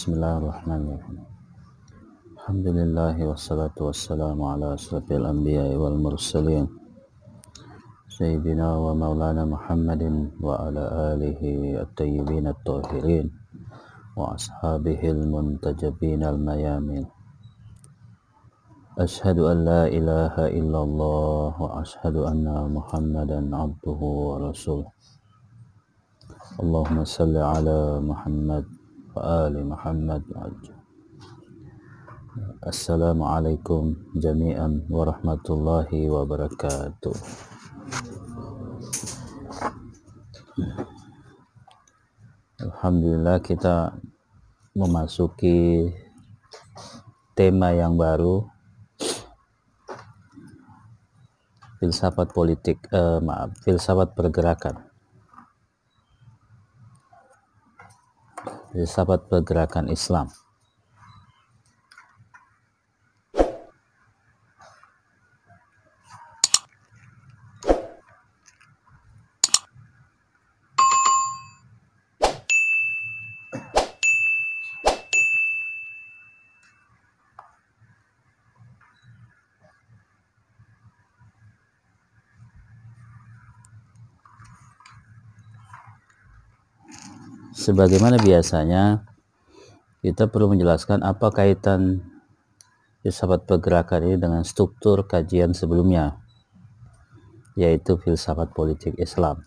Bismillahirrahmanirrahim. Alhamdulillah wassalatu wassalamu ala asrafil anbiya wal mursalin Sayyidina wa maulana Muhammadin wa ala alihi at-tayyibin at-tahirin wa ashabihi al-muntajabin al-mayamin Ashhadu an la ilaha illallah wa ashhadu anna Muhammadan abduhu wa rasuluh Allahumma salli ala Muhammad وآل محمد السلام عليكم جميعا ورحمة الله وبركاته Alhamdulillah kita memasuki tema yang baru filsafat politik eh, maaf filsafat pergerakan di sahabat pergerakan Islam. sebagaimana biasanya kita perlu menjelaskan apa kaitan filsafat ya, pergerakan ini dengan struktur kajian sebelumnya yaitu filsafat politik Islam.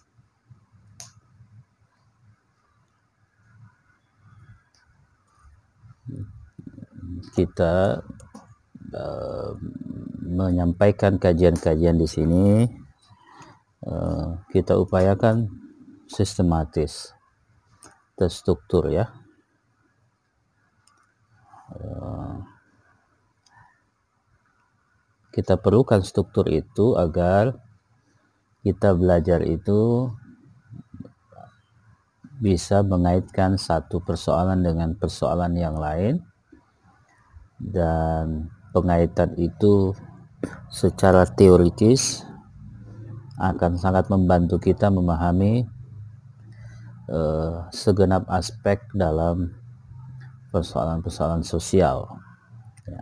Kita uh, menyampaikan kajian-kajian di sini uh, kita upayakan sistematis terstruktur ya eh, kita perlukan struktur itu agar kita belajar itu bisa mengaitkan satu persoalan dengan persoalan yang lain dan pengaitan itu secara teoritis akan sangat membantu kita memahami eh, segenap aspek dalam persoalan-persoalan sosial. Ya.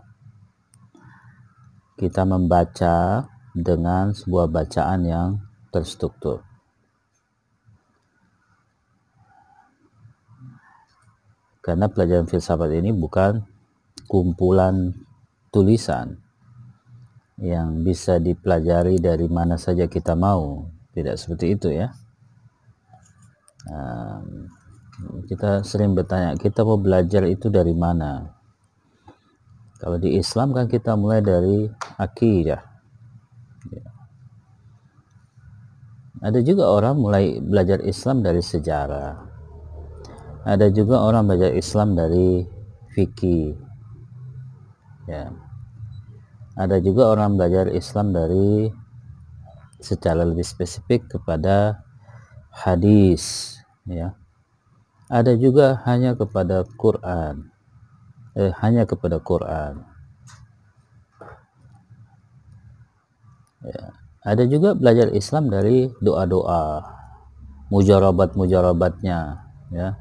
Kita membaca dengan sebuah bacaan yang terstruktur. Karena pelajaran filsafat ini bukan kumpulan tulisan yang bisa dipelajari dari mana saja kita mau. Tidak seperti itu ya kita sering bertanya kita mau belajar itu dari mana kalau di Islam kan kita mulai dari akidah ya. ada juga orang mulai belajar Islam dari sejarah ada juga orang belajar Islam dari fikih ya ada juga orang belajar Islam dari secara lebih spesifik kepada hadis ya ada juga hanya kepada Quran eh, hanya kepada Quran ya. ada juga belajar Islam dari doa-doa mujarabat-mujarabatnya ya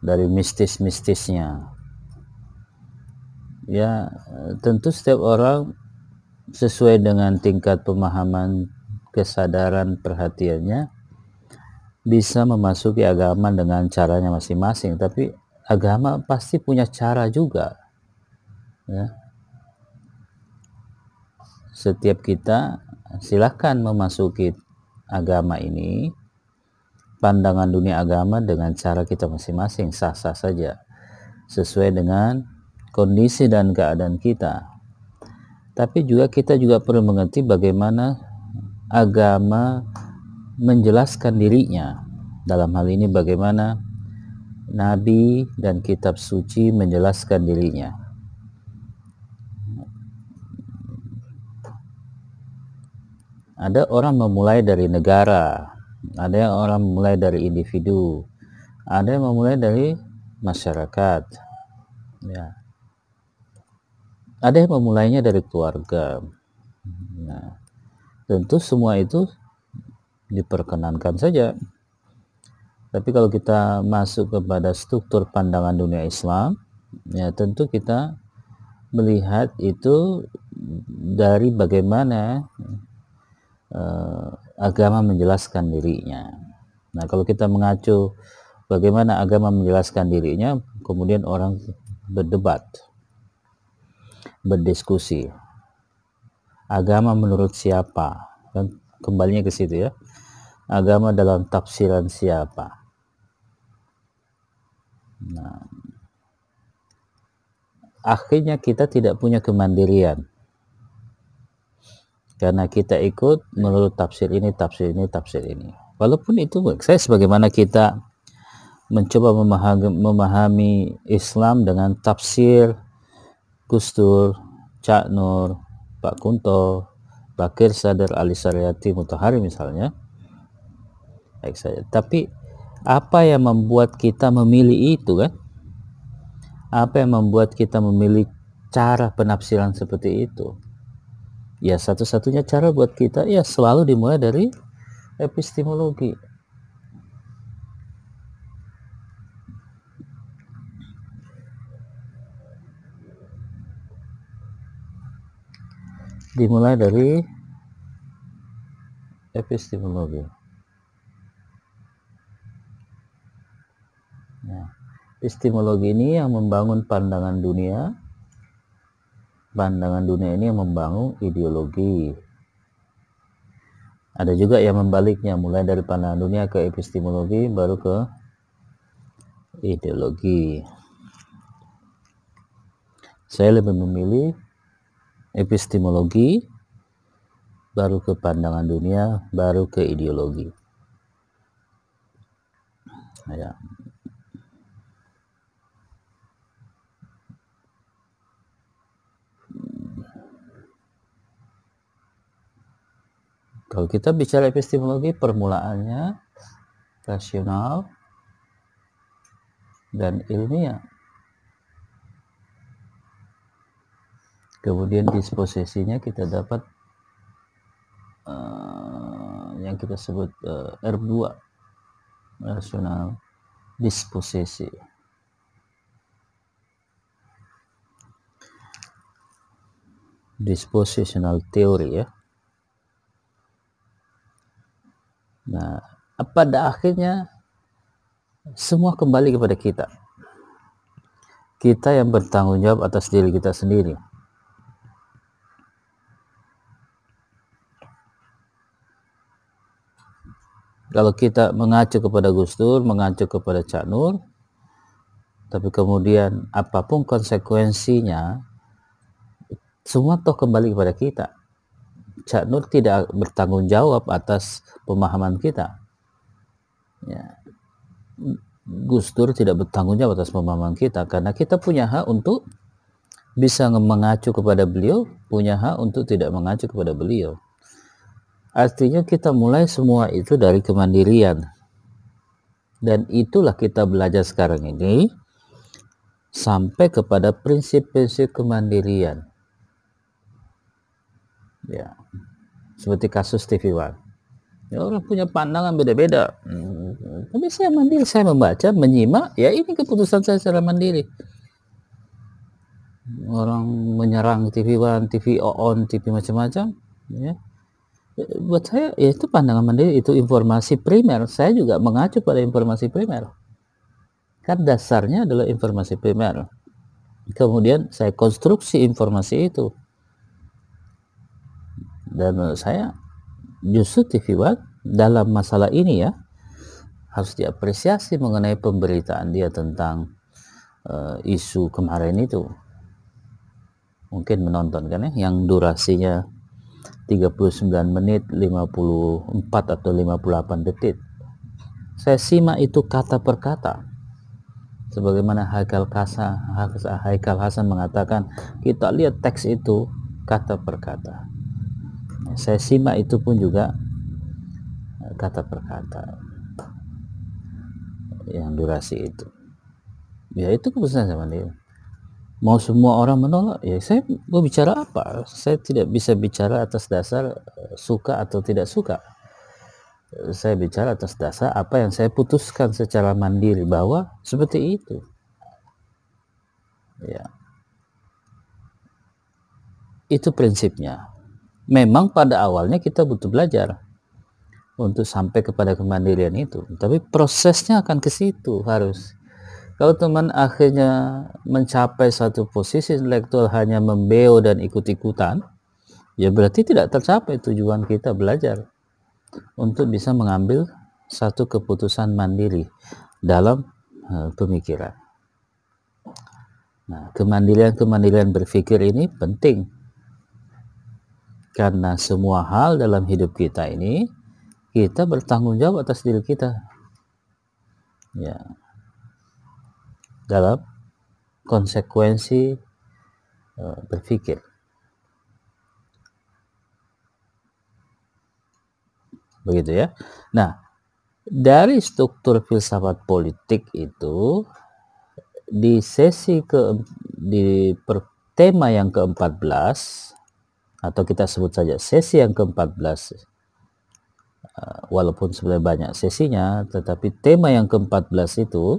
dari mistis-mistisnya ya tentu setiap orang sesuai dengan tingkat pemahaman kesadaran perhatiannya bisa memasuki agama dengan caranya masing-masing, tapi agama pasti punya cara juga. Ya. Setiap kita silahkan memasuki agama ini, pandangan dunia agama dengan cara kita masing-masing, sah-sah saja, sesuai dengan kondisi dan keadaan kita. Tapi juga kita juga perlu mengerti bagaimana agama menjelaskan dirinya. Dalam hal ini bagaimana nabi dan kitab suci menjelaskan dirinya. Ada orang memulai dari negara, ada yang orang memulai dari individu, ada yang memulai dari masyarakat. Ya. Ada yang memulainya dari keluarga. Nah, tentu semua itu diperkenankan saja. Tapi kalau kita masuk kepada struktur pandangan dunia Islam, ya tentu kita melihat itu dari bagaimana eh, agama menjelaskan dirinya. Nah, kalau kita mengacu bagaimana agama menjelaskan dirinya, kemudian orang berdebat, berdiskusi. Agama menurut siapa? Dan kembalinya ke situ ya agama dalam tafsiran siapa nah akhirnya kita tidak punya kemandirian karena kita ikut menurut tafsir ini tafsir ini tafsir ini walaupun itu saya sebagaimana kita mencoba memahami, memahami Islam dengan tafsir Gus Cak Nur, Pak Kunto, Bakir Sadar Ali Sariati Mutahari misalnya baik saja tapi apa yang membuat kita memilih itu kan apa yang membuat kita memilih cara penafsiran seperti itu ya satu-satunya cara buat kita ya selalu dimulai dari epistemologi dimulai dari epistemologi epistemologi ini yang membangun pandangan dunia pandangan dunia ini yang membangun ideologi ada juga yang membaliknya mulai dari pandangan dunia ke epistemologi baru ke ideologi saya lebih memilih epistemologi baru ke pandangan dunia baru ke ideologi ya Kalau kita bicara epistemologi, permulaannya rasional dan ilmiah. Kemudian disposisinya kita dapat uh, yang kita sebut uh, eh, R2, rasional disposisi. Dispositional teori ya. Nah, pada akhirnya semua kembali kepada kita. Kita yang bertanggung jawab atas diri kita sendiri. Kalau kita mengacu kepada Gus Dur, mengacu kepada Cak Nur, tapi kemudian apapun konsekuensinya, semua toh kembali kepada kita. Cak Nur tidak bertanggung jawab atas pemahaman kita. Ya. Gus Dur tidak bertanggung jawab atas pemahaman kita karena kita punya hak untuk bisa mengacu kepada beliau, punya hak untuk tidak mengacu kepada beliau. Artinya kita mulai semua itu dari kemandirian. Dan itulah kita belajar sekarang ini sampai kepada prinsip-prinsip kemandirian. Ya seperti kasus TV One. Ya, orang punya pandangan beda-beda. Hmm. Tapi saya mandiri, saya membaca, menyimak, ya ini keputusan saya secara mandiri. Orang menyerang TV One, TV ON, TV macam-macam, ya. Buat saya ya itu pandangan mandiri, itu informasi primer. Saya juga mengacu pada informasi primer. Kan dasarnya adalah informasi primer. Kemudian saya konstruksi informasi itu dan menurut saya justru TV One dalam masalah ini ya harus diapresiasi mengenai pemberitaan dia tentang uh, isu kemarin itu mungkin menonton kan ya yang durasinya 39 menit 54 atau 58 detik saya simak itu kata per kata sebagaimana Haikal Kasa Haikal Hasan mengatakan kita lihat teks itu kata per kata saya simak itu pun juga eh, kata per kata yang durasi itu ya itu keputusan sama dia mau semua orang menolak ya saya mau bicara apa saya tidak bisa bicara atas dasar eh, suka atau tidak suka eh, saya bicara atas dasar apa yang saya putuskan secara mandiri bahwa seperti itu ya itu prinsipnya memang pada awalnya kita butuh belajar untuk sampai kepada kemandirian itu. Tapi prosesnya akan ke situ harus. Kalau teman akhirnya mencapai satu posisi intelektual hanya membeo dan ikut-ikutan, ya berarti tidak tercapai tujuan kita belajar untuk bisa mengambil satu keputusan mandiri dalam eh, pemikiran. Nah, kemandirian-kemandirian berpikir ini penting karena semua hal dalam hidup kita ini kita bertanggung jawab atas diri kita ya dalam konsekuensi e, berpikir begitu ya nah dari struktur filsafat politik itu di sesi ke di per, tema yang ke-14 atau kita sebut saja sesi yang ke-14 eh, walaupun sebenarnya banyak sesinya tetapi tema yang ke-14 itu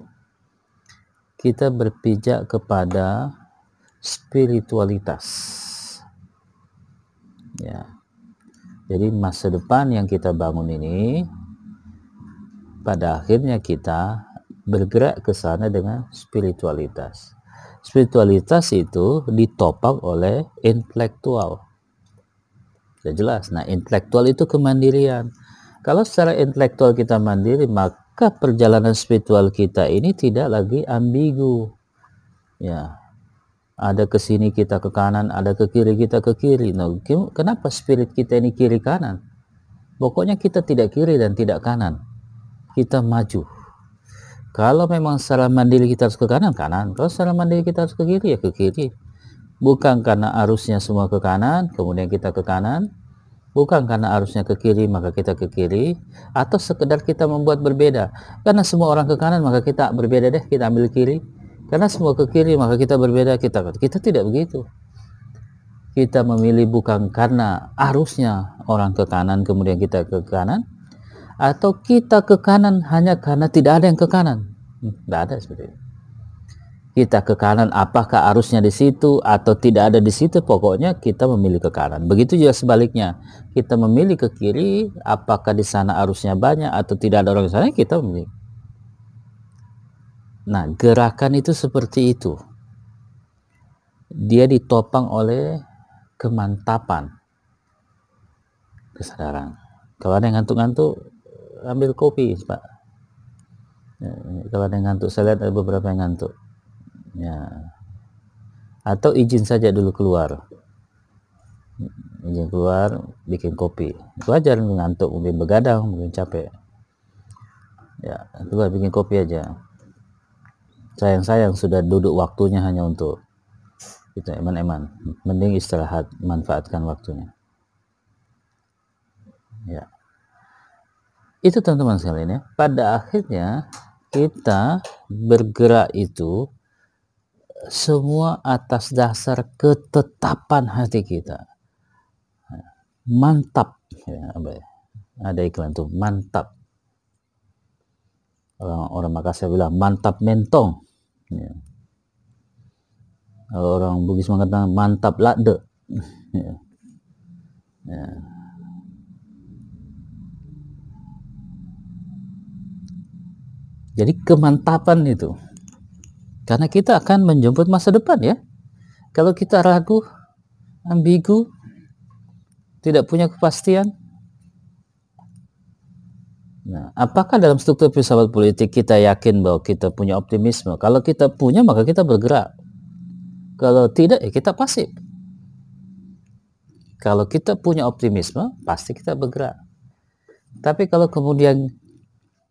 kita berpijak kepada spiritualitas ya jadi masa depan yang kita bangun ini pada akhirnya kita bergerak ke sana dengan spiritualitas spiritualitas itu ditopang oleh intelektual sudah ya jelas. Nah, intelektual itu kemandirian. Kalau secara intelektual kita mandiri, maka perjalanan spiritual kita ini tidak lagi ambigu. Ya. Ada ke sini kita ke kanan, ada ke kiri kita ke kiri. Nah, kenapa spirit kita ini kiri kanan? Pokoknya kita tidak kiri dan tidak kanan. Kita maju. Kalau memang secara mandiri kita harus ke kanan, kanan. Kalau secara mandiri kita harus ke kiri, ya ke kiri bukan karena arusnya semua ke kanan, kemudian kita ke kanan, bukan karena arusnya ke kiri, maka kita ke kiri, atau sekedar kita membuat berbeda. Karena semua orang ke kanan, maka kita berbeda deh, kita ambil kiri. Karena semua ke kiri, maka kita berbeda, kita kita tidak begitu. Kita memilih bukan karena arusnya orang ke kanan, kemudian kita ke kanan, atau kita ke kanan hanya karena tidak ada yang ke kanan. Tidak hmm, ada seperti itu kita ke kanan apakah arusnya di situ atau tidak ada di situ pokoknya kita memilih ke kanan begitu juga sebaliknya kita memilih ke kiri apakah di sana arusnya banyak atau tidak ada orang di sana kita memilih nah gerakan itu seperti itu dia ditopang oleh kemantapan kesadaran kalau ada yang ngantuk-ngantuk ambil kopi pak eh, kalau ada yang ngantuk saya lihat ada beberapa yang ngantuk ya atau izin saja dulu keluar izin keluar bikin kopi wajar ngantuk mungkin begadang mungkin capek ya keluar bikin kopi aja sayang-sayang sudah duduk waktunya hanya untuk itu eman-eman mending istirahat manfaatkan waktunya ya itu teman-teman sekalian ya pada akhirnya kita bergerak itu semua atas dasar ketetapan hati kita. Mantap. Ya, ya, ada iklan tuh, mantap. Orang, orang Makassar bilang, mantap mentong. Ya. Orang Bugis mengatakan, mantap lade. Ya. Ya. Jadi kemantapan itu karena kita akan menjemput masa depan ya. Kalau kita ragu, ambigu, tidak punya kepastian. Nah, apakah dalam struktur filsafat politik kita yakin bahwa kita punya optimisme? Kalau kita punya, maka kita bergerak. Kalau tidak, ya kita pasif. Kalau kita punya optimisme, pasti kita bergerak. Tapi kalau kemudian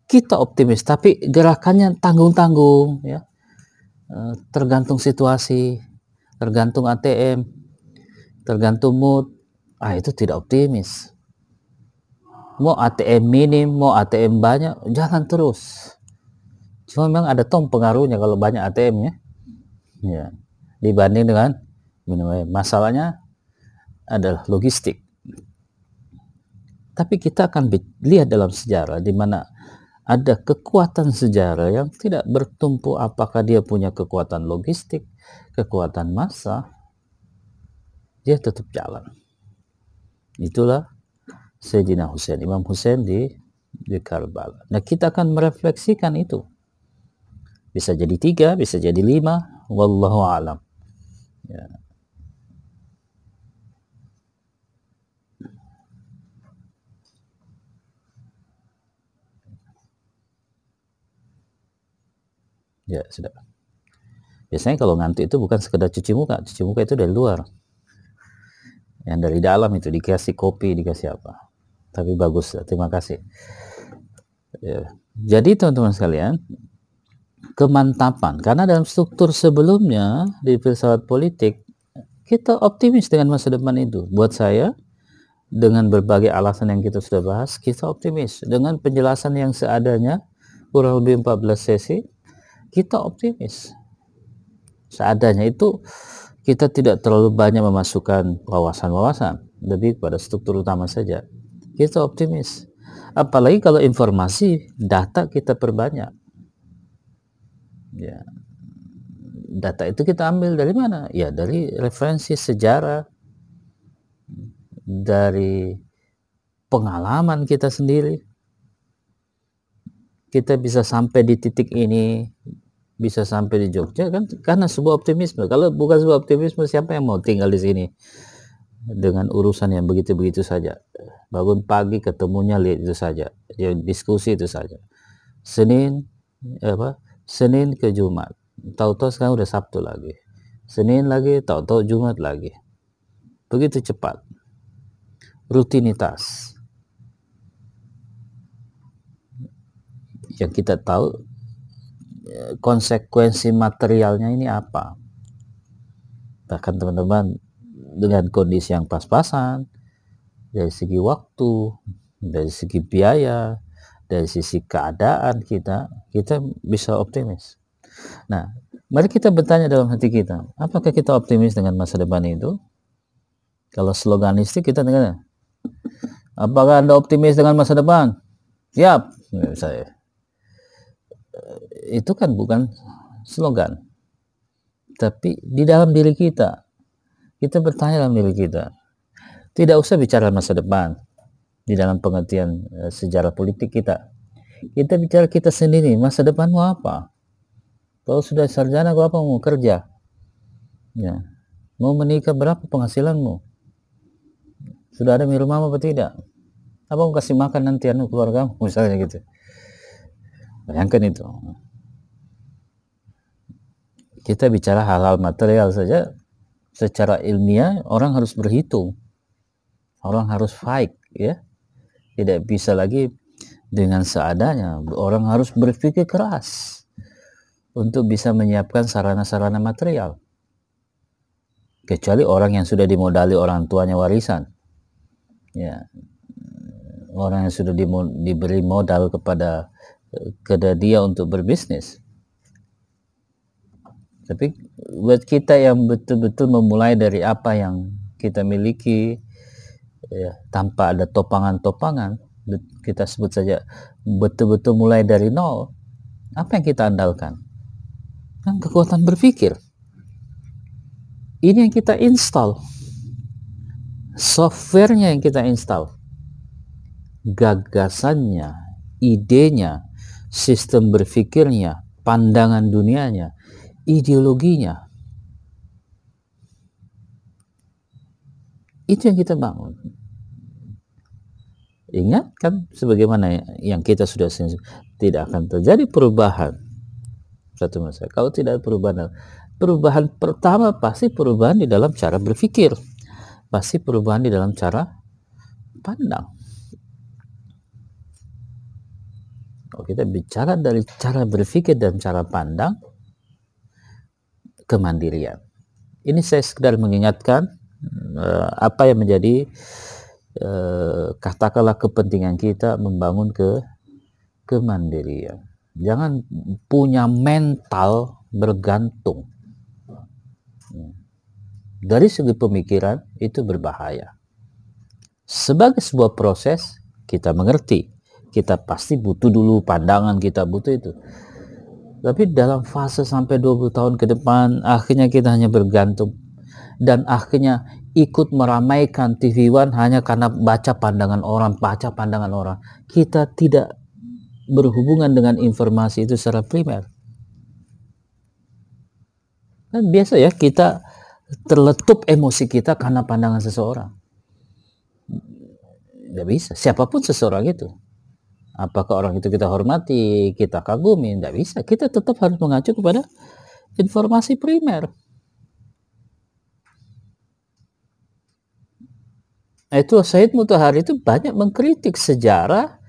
kita optimis, tapi gerakannya tanggung-tanggung, ya, Eh, tergantung situasi, tergantung ATM, tergantung mood. Ah itu tidak optimis. Mau ATM minim, mau ATM banyak, jangan terus. Cuma memang ada tom pengaruhnya kalau banyak ATM-nya. Ya. Dibanding dengan minum Masalahnya adalah logistik. Tapi kita akan lihat dalam sejarah di mana ada kekuatan sejarah yang tidak bertumpu apakah dia punya kekuatan logistik, kekuatan massa, dia tetap jalan. Itulah Sayyidina Hussein, Imam Hussein di di Karbala. Nah kita akan merefleksikan itu. Bisa jadi tiga, bisa jadi lima. Wallahu alam. Ya. Ya, sudah. Biasanya kalau ngantuk itu bukan sekedar cuci muka, cuci muka itu dari luar. Yang dari dalam itu dikasih kopi, dikasih apa. Tapi bagus, terima kasih. Ya. Jadi teman-teman sekalian, kemantapan karena dalam struktur sebelumnya di filsafat politik kita optimis dengan masa depan itu. Buat saya, dengan berbagai alasan yang kita sudah bahas, kita optimis dengan penjelasan yang seadanya kurang lebih 14 sesi kita optimis. Seadanya itu kita tidak terlalu banyak memasukkan wawasan-wawasan, lebih kepada struktur utama saja. Kita optimis. Apalagi kalau informasi, data kita perbanyak. Ya. Data itu kita ambil dari mana? Ya, dari referensi sejarah, dari pengalaman kita sendiri, kita bisa sampai di titik ini, bisa sampai di Jogja kan karena sebuah optimisme. Kalau bukan sebuah optimisme, siapa yang mau tinggal di sini dengan urusan yang begitu-begitu saja? Bangun pagi ketemunya lihat itu saja, ya, diskusi itu saja. Senin apa? Senin ke Jumat. Tahu-tahu sekarang udah Sabtu lagi. Senin lagi, tahu-tahu Jumat lagi. Begitu cepat. Rutinitas yang kita tahu ya, konsekuensi materialnya ini apa bahkan teman-teman dengan kondisi yang pas-pasan dari segi waktu dari segi biaya dari sisi keadaan kita kita bisa optimis nah mari kita bertanya dalam hati kita apakah kita optimis dengan masa depan itu kalau sloganistik kita dengar apakah anda optimis dengan masa depan siap saya itu kan bukan slogan tapi di dalam diri kita kita bertanya dalam diri kita tidak usah bicara masa depan di dalam pengertian eh, sejarah politik kita kita bicara kita sendiri masa depan mau apa kalau sudah sarjana kau apa mau kerja ya mau menikah berapa penghasilanmu sudah ada rumah apa tidak apa mau kasih makan nanti anu keluarga, misalnya gitu bayangkan itu kita bicara hal-hal material saja secara ilmiah orang harus berhitung orang harus fight ya tidak bisa lagi dengan seadanya orang harus berpikir keras untuk bisa menyiapkan sarana-sarana material kecuali orang yang sudah dimodali orang tuanya warisan ya orang yang sudah diberi modal kepada eh, kepada dia untuk berbisnis tapi buat kita yang betul-betul memulai dari apa yang kita miliki, ya, tanpa ada topangan-topangan, kita sebut saja betul-betul mulai dari nol, apa yang kita andalkan? Kan kekuatan berpikir. Ini yang kita install. Softwarenya yang kita install. Gagasannya, idenya, sistem berpikirnya, pandangan dunianya, ideologinya. Itu yang kita bangun. Ingat kan sebagaimana yang kita sudah tidak akan terjadi perubahan satu masa. Kalau tidak ada perubahan, perubahan pertama pasti perubahan di dalam cara berpikir, pasti perubahan di dalam cara pandang. Kalau kita bicara dari cara berpikir dan cara pandang, kemandirian. Ini saya sekedar mengingatkan uh, apa yang menjadi uh, katakanlah kepentingan kita membangun ke kemandirian. Jangan punya mental bergantung. Dari segi pemikiran itu berbahaya. Sebagai sebuah proses kita mengerti, kita pasti butuh dulu pandangan kita butuh itu tapi dalam fase sampai 20 tahun ke depan, akhirnya kita hanya bergantung. Dan akhirnya ikut meramaikan TV One hanya karena baca pandangan orang, baca pandangan orang. Kita tidak berhubungan dengan informasi itu secara primer. Dan biasa ya kita terletup emosi kita karena pandangan seseorang. Tidak bisa, siapapun seseorang itu apakah orang itu kita hormati, kita kagumi, tidak bisa. Kita tetap harus mengacu kepada informasi primer. Nah, itu Said Mutahari itu banyak mengkritik sejarah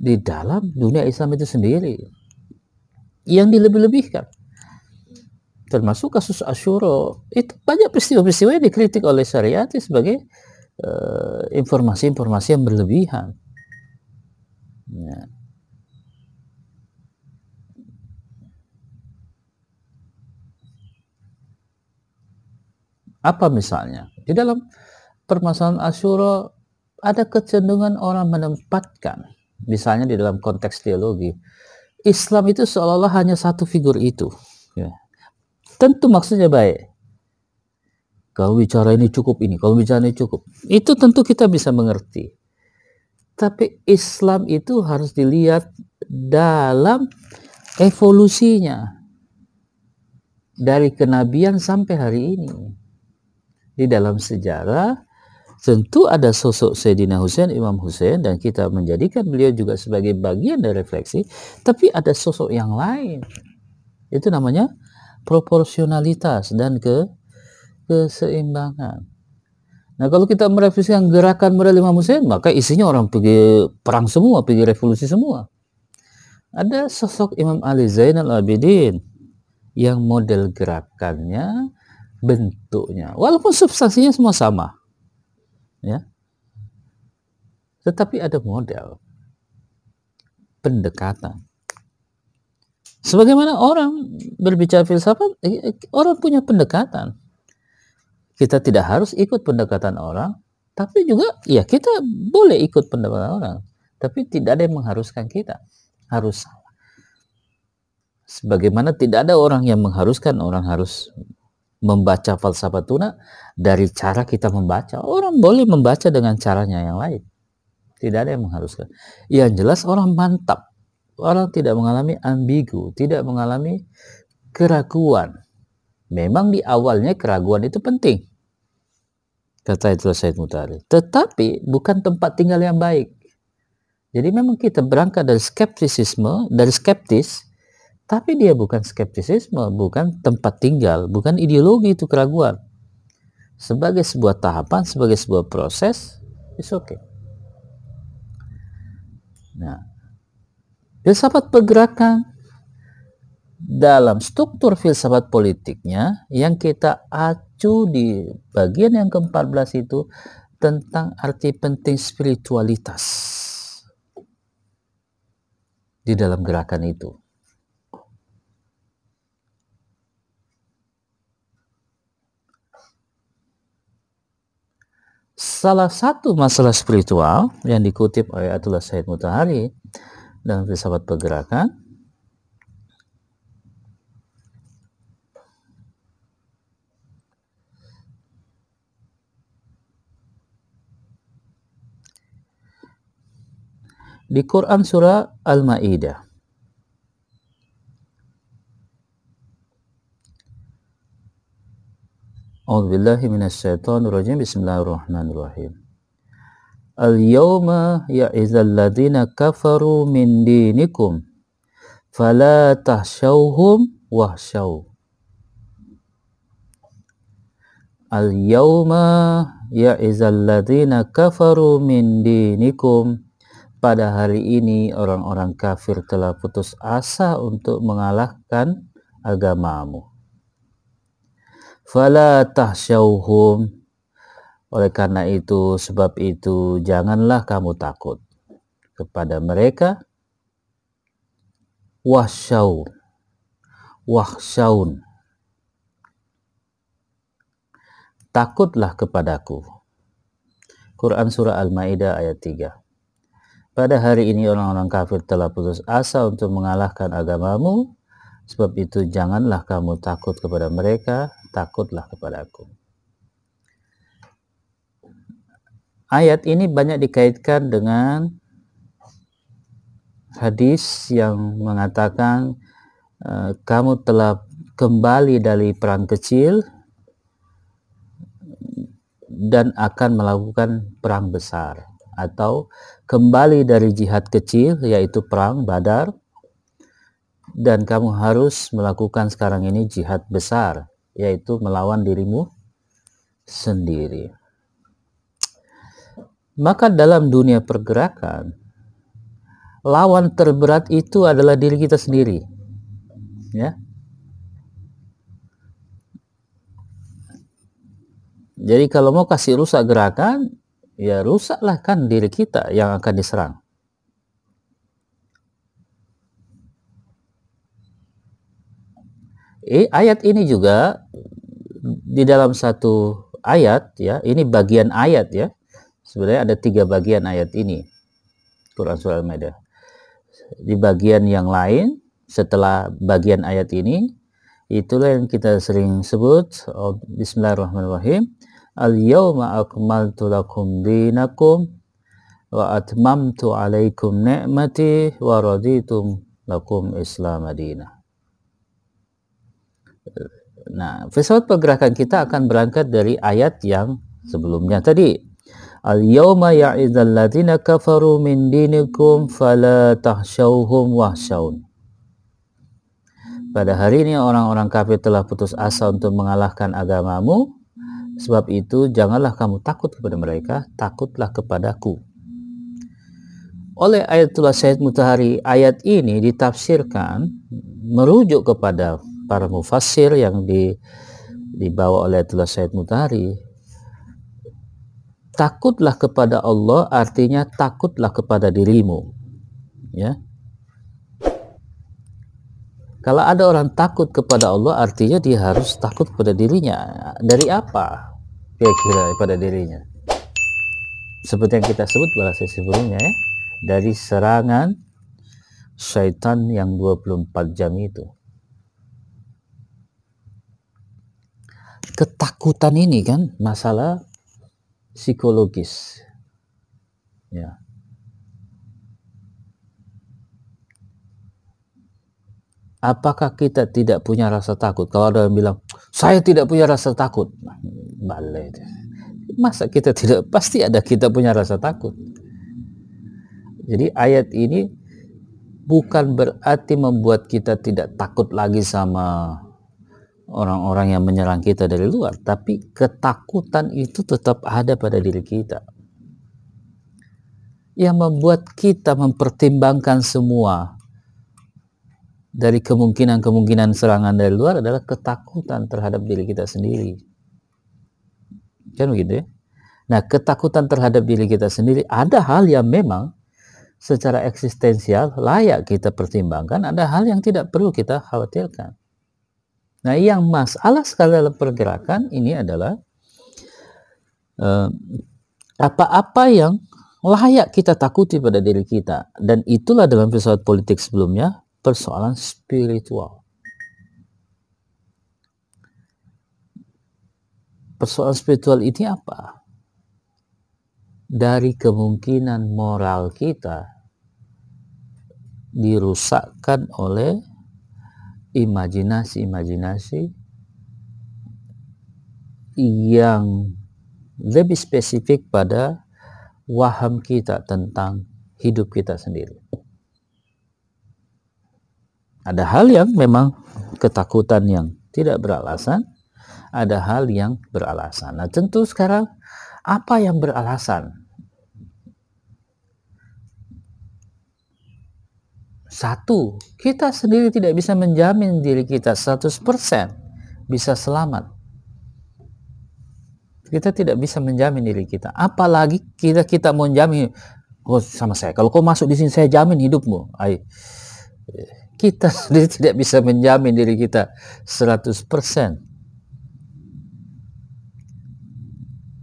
di dalam dunia Islam itu sendiri yang dilebih-lebihkan termasuk kasus Asyuro itu banyak peristiwa-peristiwa yang dikritik oleh syariat sebagai eh, informasi-informasi uh, informasi -informasi yang berlebihan Ya. Apa misalnya? Di dalam permasalahan Asyura ada kecenderungan orang menempatkan misalnya di dalam konteks teologi Islam itu seolah-olah hanya satu figur itu. Ya. Tentu maksudnya baik. Kalau bicara ini cukup ini, kalau bicara ini cukup. Itu tentu kita bisa mengerti. Tapi Islam itu harus dilihat dalam evolusinya dari kenabian sampai hari ini. Di dalam sejarah tentu ada sosok Sayyidina Hussein, Imam Hussein dan kita menjadikan beliau juga sebagai bagian dari refleksi, tapi ada sosok yang lain. Itu namanya proporsionalitas dan ke keseimbangan. Nah, kalau kita yang gerakan model lima Hussein, maka isinya orang pergi perang semua, pergi revolusi semua. Ada sosok Imam Ali Zainal Abidin yang model gerakannya, bentuknya, walaupun substansinya semua sama. Ya. Tetapi ada model pendekatan. Sebagaimana orang berbicara filsafat, orang punya pendekatan kita tidak harus ikut pendekatan orang, tapi juga ya kita boleh ikut pendekatan orang, tapi tidak ada yang mengharuskan kita. Harus salah. Sebagaimana tidak ada orang yang mengharuskan orang harus membaca falsafah tuna dari cara kita membaca. Orang boleh membaca dengan caranya yang lain. Tidak ada yang mengharuskan. Yang jelas orang mantap. Orang tidak mengalami ambigu, tidak mengalami keraguan. Memang di awalnya keraguan itu penting kata itulah Said Mutari. Tetapi bukan tempat tinggal yang baik. Jadi memang kita berangkat dari skeptisisme, dari skeptis, tapi dia bukan skeptisisme, bukan tempat tinggal, bukan ideologi itu keraguan. Sebagai sebuah tahapan, sebagai sebuah proses, it's okay. Nah, filsafat pergerakan dalam struktur filsafat politiknya yang kita atur mengacu di bagian yang ke-14 itu tentang arti penting spiritualitas di dalam gerakan itu. Salah satu masalah spiritual yang dikutip oleh Atullah Said Mutahari dalam filsafat pergerakan di Quran المائدة al أعوذ بالله من الشيطان الرجيم بسم الله الرحمن الرحيم اليوم يعز الذين كفروا من دينكم فلا تخشوهم واحشوا اليوم يعز الذين كفروا من دينكم Pada hari ini orang-orang kafir telah putus asa untuk mengalahkan agamamu. Fala tahsyauhum. Oleh karena itu, sebab itu janganlah kamu takut kepada mereka. Wahsyau. Wahsyaun. Takutlah kepadaku. Quran Surah Al-Ma'idah ayat 3. Pada hari ini orang-orang kafir telah putus asa untuk mengalahkan agamamu, sebab itu janganlah kamu takut kepada mereka, takutlah kepada Aku. Ayat ini banyak dikaitkan dengan hadis yang mengatakan eh, kamu telah kembali dari perang kecil dan akan melakukan perang besar atau kembali dari jihad kecil yaitu perang Badar dan kamu harus melakukan sekarang ini jihad besar yaitu melawan dirimu sendiri. Maka dalam dunia pergerakan lawan terberat itu adalah diri kita sendiri. Ya. Jadi kalau mau kasih rusak gerakan ya rusaklah kan diri kita yang akan diserang. Eh, ayat ini juga di dalam satu ayat ya, ini bagian ayat ya. Sebenarnya ada tiga bagian ayat ini. Quran Surah Al-Maidah. Di bagian yang lain setelah bagian ayat ini itulah yang kita sering sebut oh, Bismillahirrahmanirrahim al-yawma akmaltu lakum dinakum wa atmamtu alaikum ni'mati wa raditum lakum islam adina. Nah, pesawat pergerakan kita akan berangkat dari ayat yang sebelumnya tadi. Al-yawma ya'idhal ladhina kafaru min dinikum fala tahsyauhum wahsyaun. Pada hari ini orang-orang kafir telah putus asa untuk mengalahkan agamamu. Sebab itu, janganlah kamu takut kepada mereka, takutlah kepadaku. Oleh Ayatullah Syed Mutahari, ayat ini ditafsirkan merujuk kepada para mufassir yang di, dibawa oleh Ayatullah Syed Mutahari. Takutlah kepada Allah artinya takutlah kepada dirimu. Ya, kalau ada orang takut kepada Allah, artinya dia harus takut kepada dirinya. Dari apa? kira-kira pada dirinya. Seperti yang kita sebut pada sesi sebelumnya ya, dari serangan syaitan yang 24 jam itu. Ketakutan ini kan masalah psikologis. Ya. apakah kita tidak punya rasa takut? Kalau ada yang bilang, saya tidak punya rasa takut. Nah, Balik. Masa kita tidak? Pasti ada kita punya rasa takut. Jadi ayat ini bukan berarti membuat kita tidak takut lagi sama orang-orang yang menyerang kita dari luar. Tapi ketakutan itu tetap ada pada diri kita. Yang membuat kita mempertimbangkan semua dari kemungkinan-kemungkinan serangan dari luar adalah ketakutan terhadap diri kita sendiri. Kan begitu ya? Nah, ketakutan terhadap diri kita sendiri ada hal yang memang secara eksistensial layak kita pertimbangkan, ada hal yang tidak perlu kita khawatirkan. Nah, yang masalah sekali dalam pergerakan ini adalah eh, apa-apa uh, yang layak kita takuti pada diri kita dan itulah dalam filsafat politik sebelumnya persoalan spiritual. Persoalan spiritual ini apa? Dari kemungkinan moral kita dirusakkan oleh imajinasi-imajinasi yang lebih spesifik pada waham kita tentang hidup kita sendiri. Ada hal yang memang ketakutan yang tidak beralasan, ada hal yang beralasan. Nah, tentu sekarang apa yang beralasan? Satu, kita sendiri tidak bisa menjamin diri kita 100% bisa selamat. Kita tidak bisa menjamin diri kita. Apalagi kita kita mau jamin, oh sama saya. Kalau kau masuk di sini saya jamin hidupmu. Ay, kita sendiri tidak bisa menjamin diri kita 100%.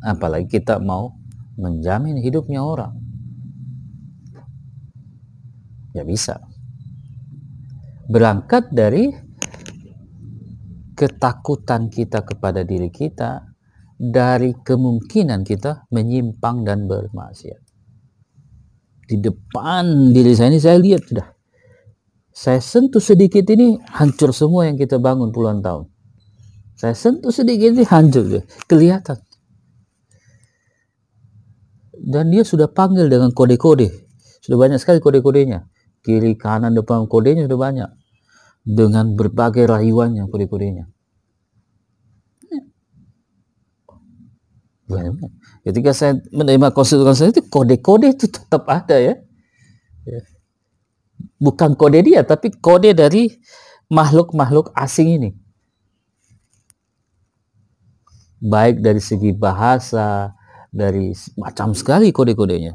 Apalagi kita mau menjamin hidupnya orang. Ya bisa. Berangkat dari ketakutan kita kepada diri kita, dari kemungkinan kita menyimpang dan bermaksiat. Di depan diri saya ini saya lihat sudah saya sentuh sedikit ini hancur semua yang kita bangun puluhan tahun. Saya sentuh sedikit ini hancur. Kelihatan. Dan dia sudah panggil dengan kode-kode. Sudah banyak sekali kode-kodenya. Kiri, kanan, depan, kodenya sudah banyak. Dengan berbagai rayuannya kode-kodenya. Ya. Ketika saya menerima konstitusi itu kode-kode itu tetap ada ya. ya bukan kode dia tapi kode dari makhluk-makhluk asing ini baik dari segi bahasa dari macam sekali kode-kodenya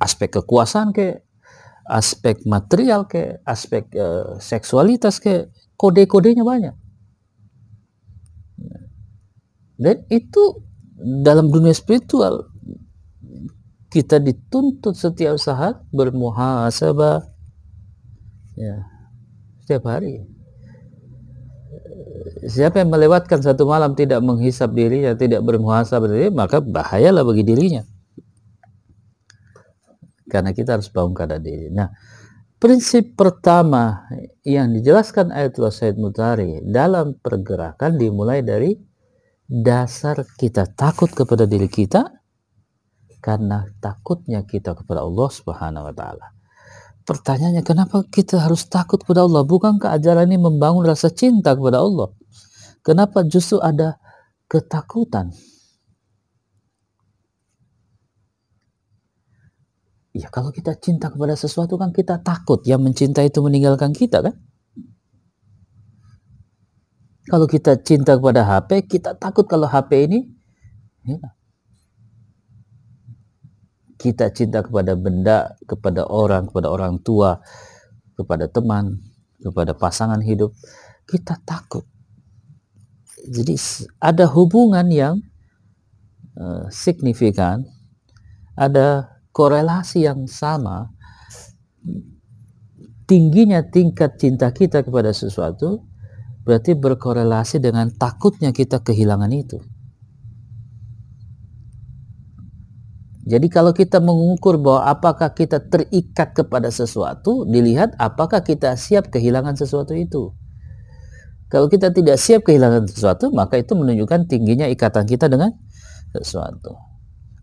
aspek kekuasaan ke aspek material ke aspek uh, seksualitas ke kode-kodenya banyak dan itu dalam dunia spiritual kita dituntut setiap saat bermuhasabah ya setiap hari siapa yang melewatkan satu malam tidak menghisap dirinya tidak bermuhasabah diri maka bahayalah bagi dirinya karena kita harus bangun keadaan diri nah prinsip pertama yang dijelaskan Ayatullah Said Mutari dalam pergerakan dimulai dari dasar kita takut kepada diri kita karena takutnya kita kepada Allah Subhanahu wa taala. Pertanyaannya kenapa kita harus takut kepada Allah? Bukankah ajaran ini membangun rasa cinta kepada Allah? Kenapa justru ada ketakutan? Ya kalau kita cinta kepada sesuatu kan kita takut yang mencintai itu meninggalkan kita kan? Kalau kita cinta kepada HP, kita takut kalau HP ini ya, kita cinta kepada benda, kepada orang, kepada orang tua, kepada teman, kepada pasangan hidup, kita takut. Jadi ada hubungan yang uh, signifikan, ada korelasi yang sama tingginya tingkat cinta kita kepada sesuatu berarti berkorelasi dengan takutnya kita kehilangan itu. Jadi kalau kita mengukur bahwa apakah kita terikat kepada sesuatu, dilihat apakah kita siap kehilangan sesuatu itu. Kalau kita tidak siap kehilangan sesuatu, maka itu menunjukkan tingginya ikatan kita dengan sesuatu.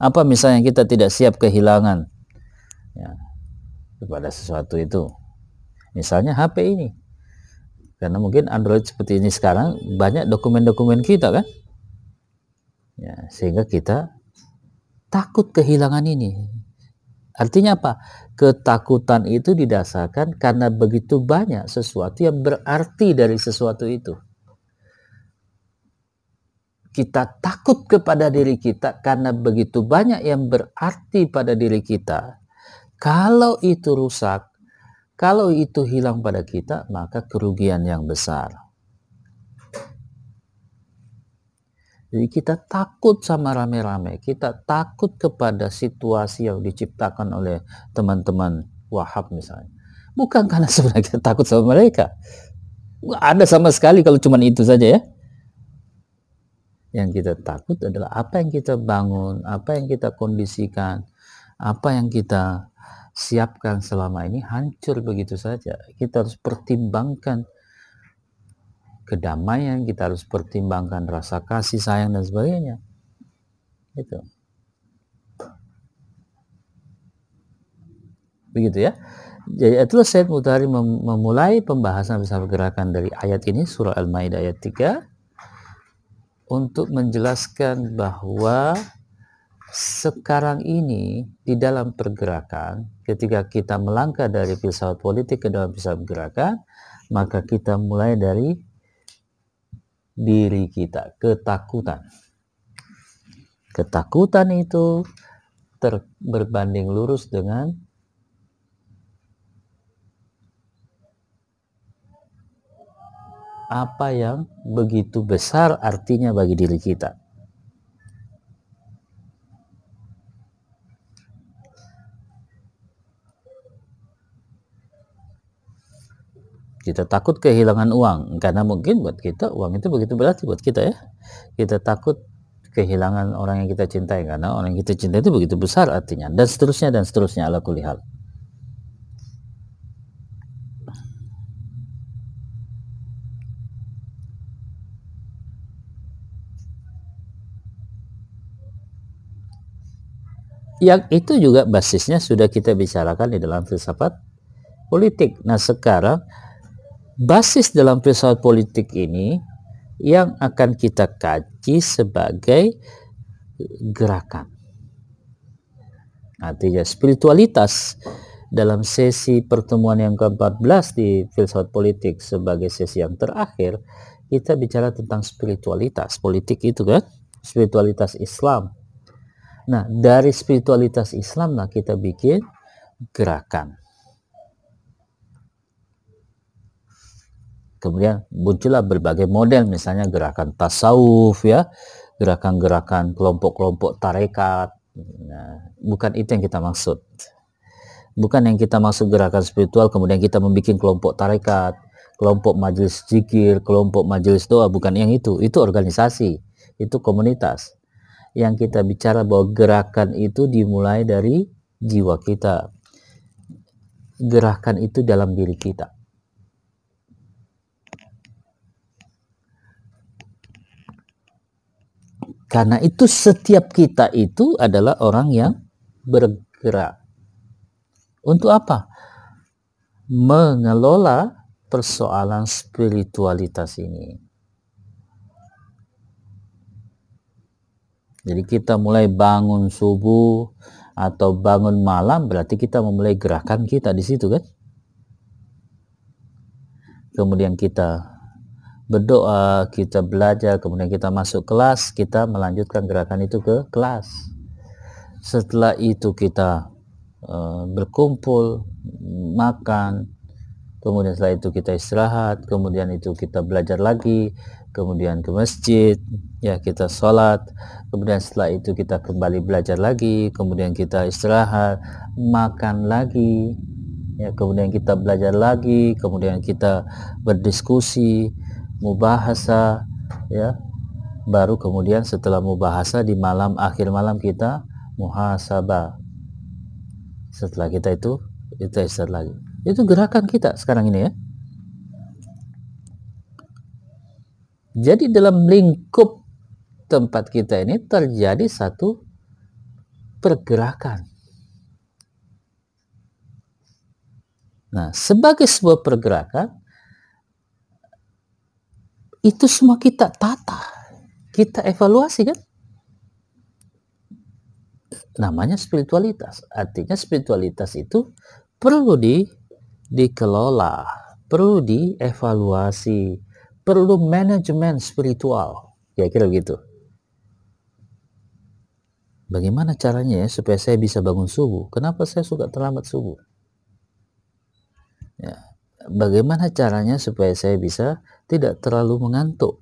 Apa misalnya kita tidak siap kehilangan ya, kepada sesuatu itu? Misalnya HP ini. Karena mungkin Android seperti ini sekarang banyak dokumen-dokumen kita kan? Ya, sehingga kita takut kehilangan ini. Artinya apa? Ketakutan itu didasarkan karena begitu banyak sesuatu yang berarti dari sesuatu itu. Kita takut kepada diri kita karena begitu banyak yang berarti pada diri kita. Kalau itu rusak, kalau itu hilang pada kita, maka kerugian yang besar. Jadi kita takut sama rame-rame, kita takut kepada situasi yang diciptakan oleh teman-teman Wahab misalnya. Bukan karena sebenarnya kita takut sama mereka. Ada sama sekali kalau cuma itu saja ya. Yang kita takut adalah apa yang kita bangun, apa yang kita kondisikan, apa yang kita siapkan selama ini hancur begitu saja. Kita harus pertimbangkan kedamaian, kita harus pertimbangkan rasa kasih sayang dan sebagainya. Itu. Begitu ya. Jadi itulah Said Mutari memulai pembahasan besar gerakan dari ayat ini surah Al-Maidah ayat 3 untuk menjelaskan bahwa sekarang ini di dalam pergerakan ketika kita melangkah dari filsafat politik ke dalam filsafat gerakan maka kita mulai dari diri kita, ketakutan. Ketakutan itu ter berbanding lurus dengan apa yang begitu besar artinya bagi diri kita. Kita takut kehilangan uang karena mungkin buat kita uang itu begitu berarti buat kita ya. Kita takut kehilangan orang yang kita cintai karena orang yang kita cintai itu begitu besar artinya dan seterusnya dan seterusnya ala kulihal. yang itu juga basisnya sudah kita bicarakan di dalam filsafat politik. Nah sekarang basis dalam filsafat politik ini yang akan kita kaji sebagai gerakan. Artinya spiritualitas dalam sesi pertemuan yang ke-14 di filsafat politik sebagai sesi yang terakhir, kita bicara tentang spiritualitas politik itu kan, spiritualitas Islam. Nah, dari spiritualitas Islam nah kita bikin gerakan. kemudian muncullah berbagai model misalnya gerakan tasawuf ya gerakan-gerakan kelompok-kelompok tarekat nah, bukan itu yang kita maksud bukan yang kita maksud gerakan spiritual kemudian kita membuat kelompok tarekat kelompok majelis zikir kelompok majelis doa bukan yang itu itu organisasi itu komunitas yang kita bicara bahwa gerakan itu dimulai dari jiwa kita gerakan itu dalam diri kita Karena itu setiap kita itu adalah orang yang bergerak. Untuk apa? Mengelola persoalan spiritualitas ini. Jadi kita mulai bangun subuh atau bangun malam berarti kita memulai gerakan kita di situ kan? Kemudian kita berdoa, kita belajar, kemudian kita masuk kelas, kita melanjutkan gerakan itu ke kelas. Setelah itu kita eh, berkumpul, makan, kemudian setelah itu kita istirahat, kemudian itu kita belajar lagi, kemudian ke masjid, ya kita sholat, kemudian setelah itu kita kembali belajar lagi, kemudian kita istirahat, makan lagi, ya kemudian kita belajar lagi kemudian kita berdiskusi mubahasa ya baru kemudian setelah mubahasa di malam akhir malam kita muhasabah setelah kita itu itu istirahat lagi itu gerakan kita sekarang ini ya jadi dalam lingkup tempat kita ini terjadi satu pergerakan Nah, sebagai sebuah pergerakan, itu semua kita tata, kita evaluasi kan? Namanya spiritualitas. Artinya spiritualitas itu perlu di dikelola, perlu dievaluasi, perlu manajemen spiritual. Ya kira begitu. Bagaimana caranya ya supaya saya bisa bangun subuh? Kenapa saya suka terlambat subuh? Ya, bagaimana caranya supaya saya bisa tidak terlalu mengantuk?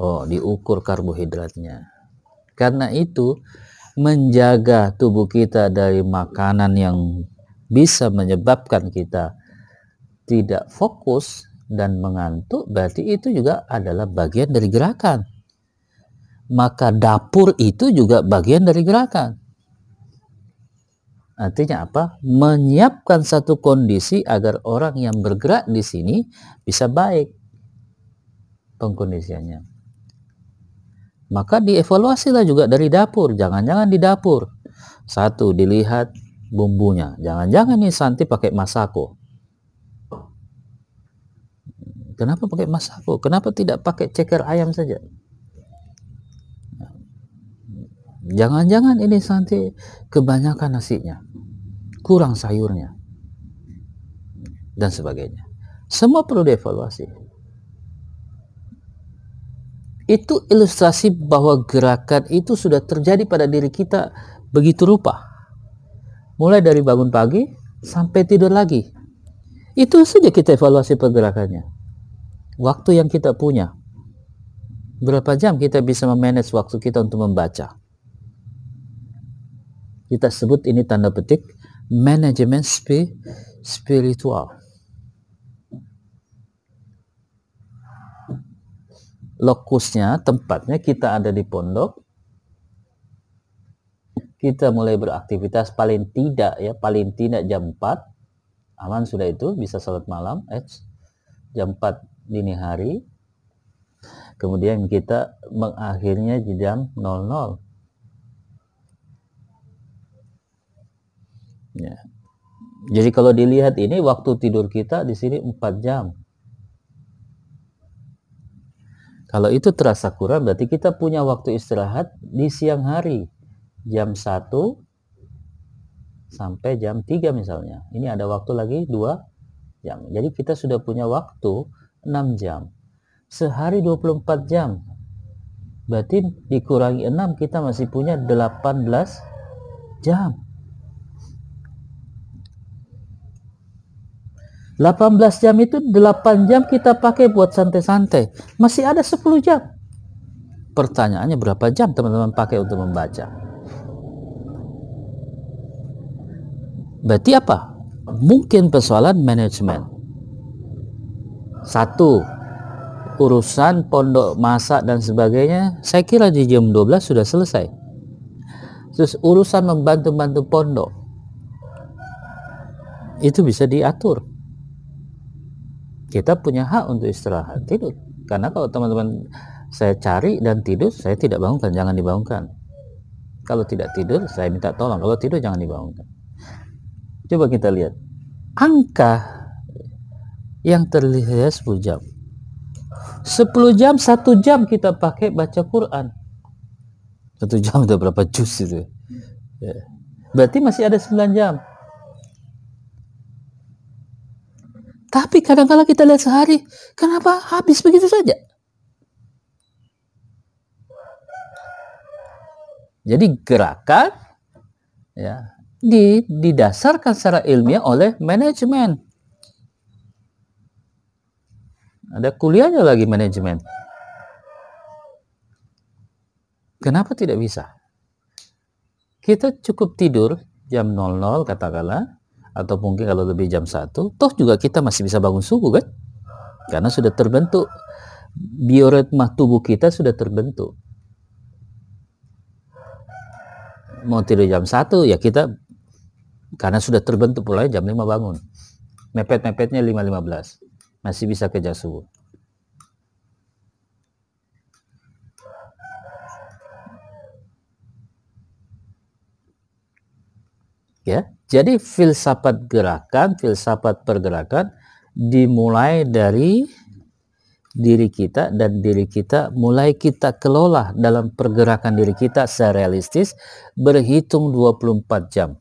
Oh, diukur karbohidratnya. Karena itu, menjaga tubuh kita dari makanan yang bisa menyebabkan kita tidak fokus dan mengantuk, berarti itu juga adalah bagian dari gerakan. Maka dapur itu juga bagian dari gerakan. Artinya apa? Menyiapkan satu kondisi agar orang yang bergerak di sini bisa baik pengkondisiannya. Maka dievaluasilah juga dari dapur. Jangan-jangan di dapur. Satu, dilihat bumbunya. Jangan-jangan nih Santi pakai masako. Kenapa pakai masako? Kenapa tidak pakai ceker ayam saja? Jangan-jangan ini santri kebanyakan nasinya, kurang sayurnya, dan sebagainya. Semua perlu dievaluasi. Itu ilustrasi bahwa gerakan itu sudah terjadi pada diri kita begitu rupa. Mulai dari bangun pagi sampai tidur lagi. Itu saja kita evaluasi pergerakannya. Waktu yang kita punya. Berapa jam kita bisa memanage waktu kita untuk membaca? kita sebut ini tanda petik manajemen spi spiritual lokusnya tempatnya kita ada di pondok kita mulai beraktivitas paling tidak ya paling tidak jam 4 aman sudah itu bisa salat malam eh, jam 4 dini hari kemudian kita mengakhirnya di jam 00 Ya. Jadi kalau dilihat ini waktu tidur kita di sini 4 jam. Kalau itu terasa kurang berarti kita punya waktu istirahat di siang hari jam 1 sampai jam 3 misalnya. Ini ada waktu lagi 2 jam. Jadi kita sudah punya waktu 6 jam. Sehari 24 jam. Berarti dikurangi 6 kita masih punya 18 jam. 18 jam itu 8 jam kita pakai buat santai-santai. Masih ada 10 jam. Pertanyaannya berapa jam teman-teman pakai untuk membaca? Berarti apa? Mungkin persoalan manajemen. Satu, urusan pondok masa dan sebagainya, saya kira di jam 12 sudah selesai. Terus urusan membantu-bantu pondok, itu bisa diatur kita punya hak untuk istirahat tidur karena kalau teman-teman saya cari dan tidur saya tidak bangunkan jangan dibangunkan kalau tidak tidur saya minta tolong kalau tidur jangan dibangunkan coba kita lihat angka yang terlihat 10 jam 10 jam satu jam kita pakai baca Quran satu jam udah berapa juz itu ya. berarti masih ada 9 jam Tapi kadang-kala kita lihat sehari, kenapa habis begitu saja? Jadi gerakan ya didasarkan secara ilmiah oleh manajemen. Ada kuliahnya lagi manajemen. Kenapa tidak bisa? Kita cukup tidur jam 00 katakanlah atau mungkin kalau lebih jam satu toh juga kita masih bisa bangun subuh kan karena sudah terbentuk bioritma tubuh kita sudah terbentuk mau tidur jam satu ya kita karena sudah terbentuk pula jam lima bangun mepet-mepetnya lima belas masih bisa kerja subuh ya jadi filsafat gerakan filsafat pergerakan dimulai dari diri kita dan diri kita mulai kita kelola dalam pergerakan diri kita secara realistis berhitung 24 jam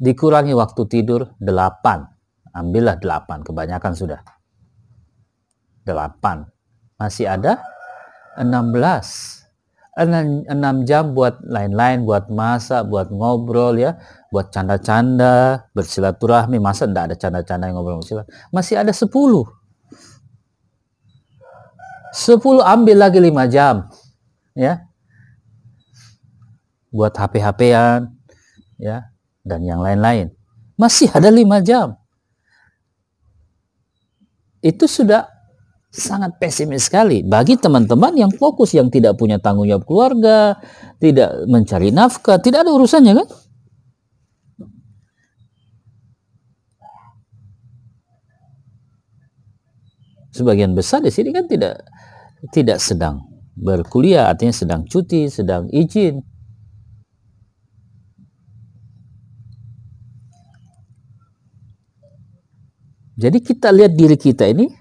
dikurangi waktu tidur 8 ambillah 8 kebanyakan sudah 8 masih ada 16 enam jam buat lain-lain, buat masak, buat ngobrol ya, buat canda-canda, bersilaturahmi. Masa enggak ada canda-canda yang ngobrol bersilaturahmi? Masih ada 10. 10 ambil lagi 5 jam. Ya. Buat HP-HPan ya dan yang lain-lain. Masih ada 5 jam. Itu sudah sangat pesimis sekali bagi teman-teman yang fokus yang tidak punya tanggung jawab keluarga, tidak mencari nafkah, tidak ada urusannya kan? Sebagian besar di sini kan tidak tidak sedang berkuliah, artinya sedang cuti, sedang izin. Jadi kita lihat diri kita ini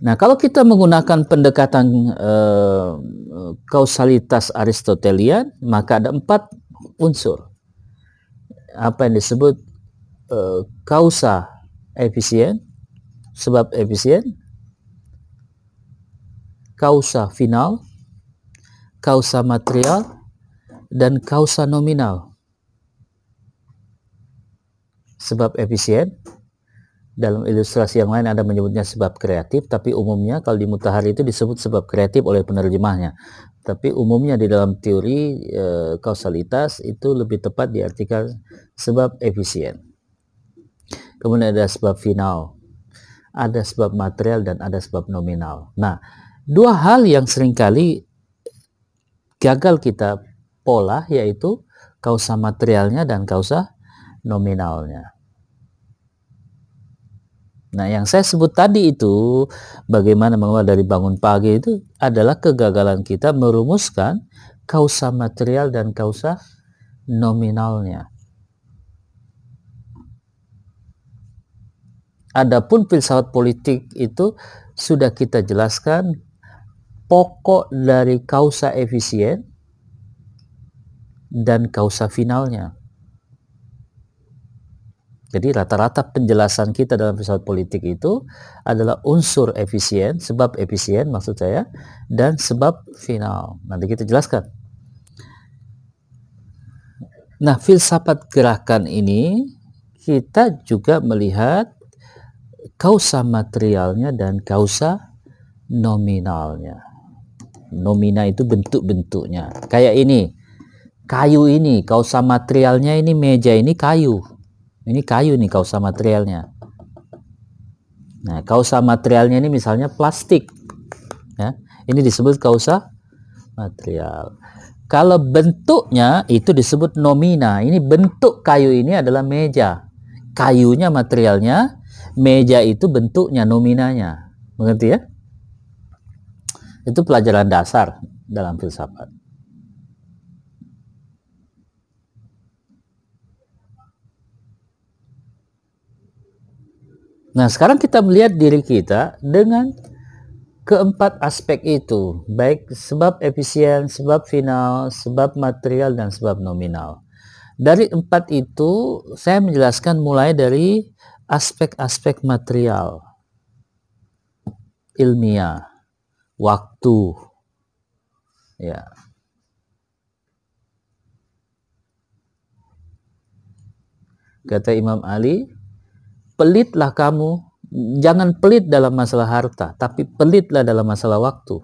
Nah, kalau kita menggunakan pendekatan eh, kausalitas Aristotelian, maka ada empat unsur. Apa yang disebut eh, kausa efisien, sebab efisien, kausa final, kausa material, dan kausa nominal. Sebab efisien, dalam ilustrasi yang lain Anda menyebutnya sebab kreatif, tapi umumnya kalau di Mutahari itu disebut sebab kreatif oleh penerjemahnya. Tapi umumnya di dalam teori e, kausalitas itu lebih tepat diartikan sebab efisien. Kemudian ada sebab final, ada sebab material dan ada sebab nominal. Nah, dua hal yang seringkali gagal kita pola yaitu kausa materialnya dan kausa nominalnya. Nah, yang saya sebut tadi itu bagaimana mengeluar dari bangun pagi itu adalah kegagalan kita merumuskan kausa material dan kausa nominalnya. Adapun filsafat politik itu sudah kita jelaskan pokok dari kausa efisien dan kausa finalnya. Jadi rata-rata penjelasan kita dalam filsafat politik itu adalah unsur efisien, sebab efisien maksud saya, dan sebab final. Nanti kita jelaskan. Nah, filsafat gerakan ini kita juga melihat kausa materialnya dan kausa nominalnya. Nomina itu bentuk-bentuknya. Kayak ini, kayu ini, kausa materialnya ini meja ini kayu ini kayu nih kausa materialnya nah kausa materialnya ini misalnya plastik ya ini disebut kausa material kalau bentuknya itu disebut nomina ini bentuk kayu ini adalah meja kayunya materialnya meja itu bentuknya nominanya mengerti ya itu pelajaran dasar dalam filsafat Nah, sekarang kita melihat diri kita dengan keempat aspek itu, baik sebab efisien, sebab final, sebab material, dan sebab nominal. Dari empat itu, saya menjelaskan mulai dari aspek-aspek material, ilmiah, waktu, ya. Kata Imam Ali, pelitlah kamu, jangan pelit dalam masalah harta, tapi pelitlah dalam masalah waktu.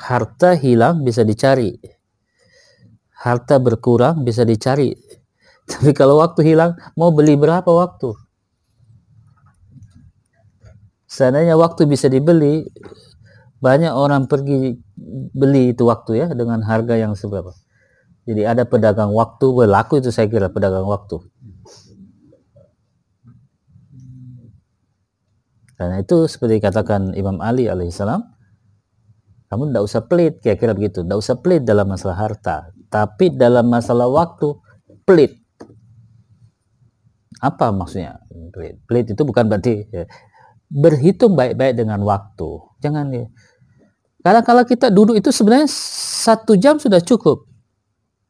Harta hilang bisa dicari. Harta berkurang bisa dicari. Tapi kalau waktu hilang, mau beli berapa waktu? Seandainya waktu bisa dibeli, banyak orang pergi beli itu waktu ya dengan harga yang seberapa. Jadi ada pedagang waktu berlaku itu saya kira pedagang waktu. Karena itu seperti dikatakan Imam Ali alaihissalam, kamu tidak usah pelit, kira-kira begitu. Tidak usah pelit dalam masalah harta, tapi dalam masalah waktu pelit. Apa maksudnya pelit? Pelit itu bukan berarti ya, berhitung baik-baik dengan waktu. Jangan ya. Karena kalau kita duduk itu sebenarnya satu jam sudah cukup.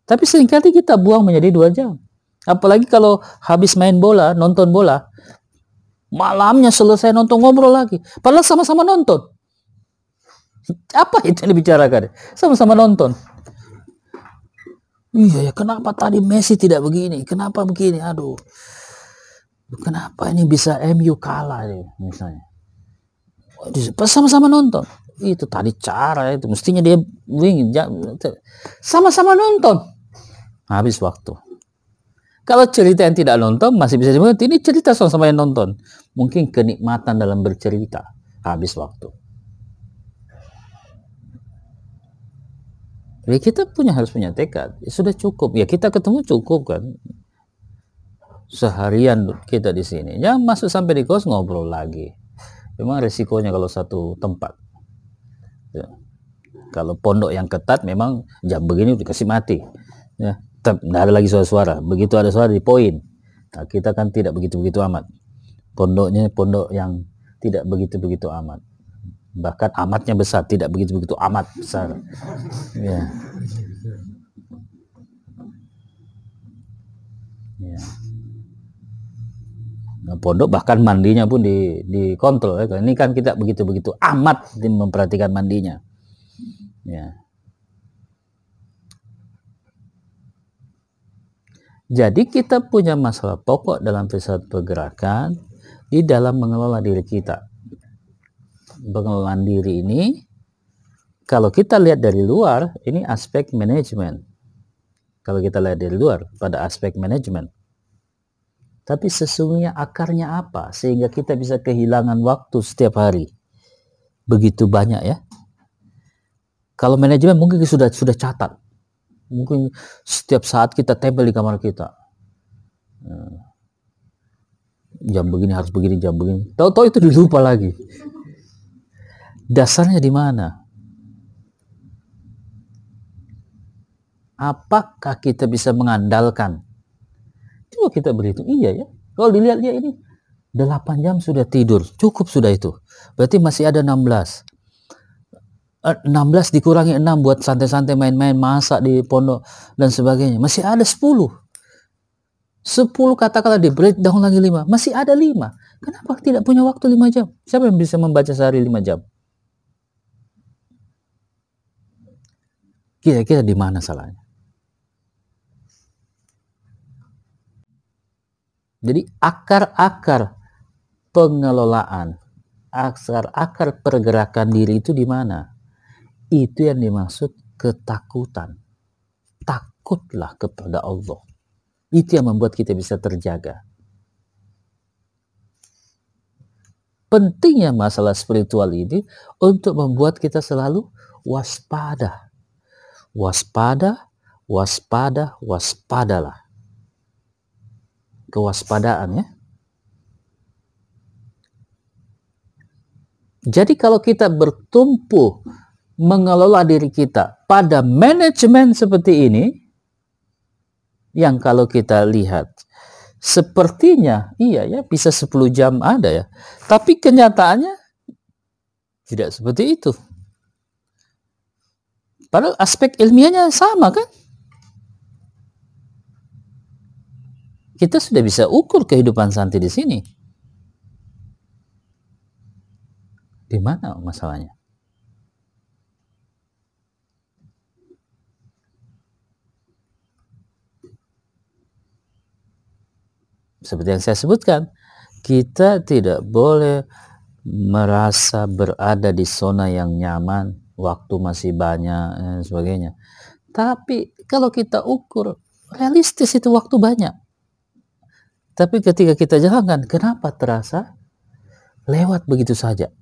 Tapi seringkali kita buang menjadi dua jam. Apalagi kalau habis main bola, nonton bola, Malamnya selesai nonton ngobrol lagi. Padahal sama-sama nonton. Apa itu yang dibicarakan? Sama-sama nonton. Iya ya, kenapa tadi Messi tidak begini? Kenapa begini? Aduh. Kenapa ini bisa MU kalah nih, misalnya? Sama-sama nonton. Itu tadi cara itu mestinya dia wing sama-sama nonton. Habis waktu. Kalau cerita yang tidak nonton masih bisa dimengerti. Ini cerita sama-sama yang nonton. Mungkin kenikmatan dalam bercerita habis waktu. Ya kita punya harus punya tekad. Ya sudah cukup. Ya kita ketemu cukup kan. Seharian kita di sini. Ya masuk sampai di kos ngobrol lagi. Memang resikonya kalau satu tempat. Ya. Kalau pondok yang ketat memang jam begini dikasih mati. Ya. Tetap, tidak ada lagi suara-suara. Begitu ada suara di poin. Nah, kita kan tidak begitu-begitu amat. Pondoknya pondok yang tidak begitu-begitu amat. Bahkan amatnya besar, tidak begitu-begitu amat besar. Ya. Ya. Nah, pondok bahkan mandinya pun di dikontrol ya. Ini kan kita begitu-begitu amat memperhatikan mandinya. Ya. Jadi kita punya masalah pokok dalam filsafat pergerakan di dalam mengelola diri kita. Pengelolaan diri ini kalau kita lihat dari luar ini aspek manajemen. Kalau kita lihat dari luar pada aspek manajemen. Tapi sesungguhnya akarnya apa sehingga kita bisa kehilangan waktu setiap hari? Begitu banyak ya. Kalau manajemen mungkin sudah sudah catat Mungkin setiap saat kita tempel di kamar kita. Hmm. Jam begini harus begini, jam begini. Tahu-tahu itu dilupa lagi. Dasarnya di mana? Apakah kita bisa mengandalkan? Coba kita berhitung. Iya ya. Kalau dilihat ya ini 8 jam sudah tidur, cukup sudah itu. Berarti masih ada 16. 16 eh, dikurangi 6 buat santai-santai main-main masak di pondok dan sebagainya. Masih ada 10. 10 kata-kata di breakdown lagi 5. Masih ada 5. Kenapa tidak punya waktu 5 jam? Siapa yang bisa membaca sehari 5 jam? Kira-kira di mana salahnya? Jadi akar-akar pengelolaan, akar-akar pergerakan diri itu di mana? Itu yang dimaksud ketakutan. Takutlah kepada Allah. Itu yang membuat kita bisa terjaga. Pentingnya masalah spiritual ini untuk membuat kita selalu waspada. Waspada, waspada, waspadalah. Kewaspadaan ya. Jadi kalau kita bertumpu mengelola diri kita pada manajemen seperti ini yang kalau kita lihat sepertinya iya ya bisa 10 jam ada ya tapi kenyataannya tidak seperti itu padahal aspek ilmiahnya sama kan kita sudah bisa ukur kehidupan santi di sini di mana masalahnya seperti yang saya sebutkan, kita tidak boleh merasa berada di zona yang nyaman, waktu masih banyak dan sebagainya. Tapi kalau kita ukur realistis itu waktu banyak. Tapi ketika kita jalankan, kenapa terasa lewat begitu saja?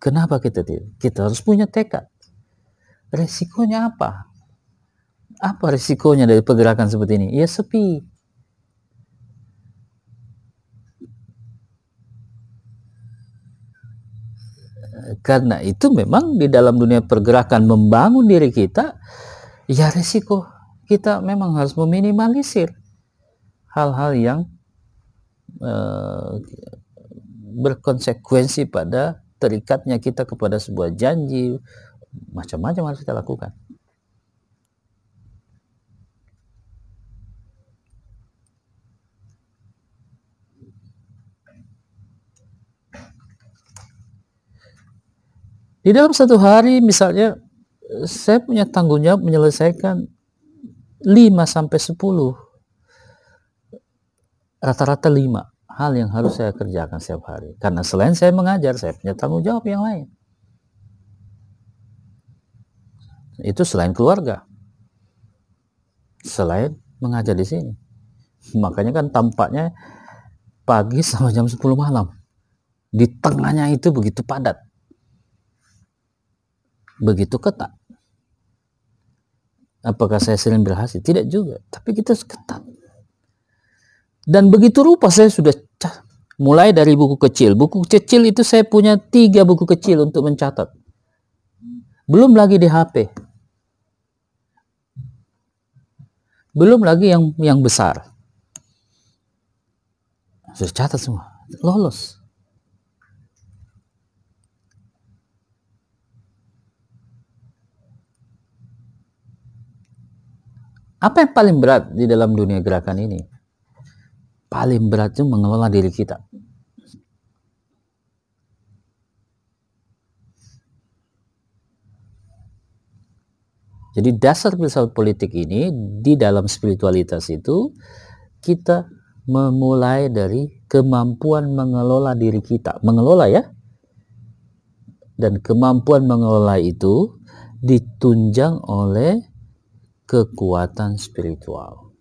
Kenapa kita tidak? Kita harus punya tekad. Resikonya apa? Apa risikonya dari pergerakan seperti ini? Ya sepi. Karena itu memang di dalam dunia pergerakan membangun diri kita, ya risiko kita memang harus meminimalisir hal-hal yang uh, berkonsekuensi pada terikatnya kita kepada sebuah janji macam-macam harus kita lakukan. Di dalam satu hari misalnya saya punya tanggung jawab menyelesaikan 5 sampai 10. Rata-rata 5 hal yang harus saya kerjakan setiap hari. Karena selain saya mengajar, saya punya tanggung jawab yang lain. Itu selain keluarga. Selain mengajar di sini. Makanya kan tampaknya pagi sama jam 10 malam. Di tengahnya itu begitu padat begitu ketat. Apakah saya sering berhasil? Tidak juga, tapi kita ketat. Dan begitu rupa saya sudah mulai dari buku kecil. Buku kecil itu saya punya tiga buku kecil untuk mencatat. Belum lagi di HP. Belum lagi yang yang besar. Sudah catat semua. Lolos. Apa yang paling berat di dalam dunia gerakan ini? Paling berat itu mengelola diri kita. Jadi dasar filsafat politik ini di dalam spiritualitas itu kita memulai dari kemampuan mengelola diri kita. Mengelola ya. Dan kemampuan mengelola itu ditunjang oleh kekuatan spiritual.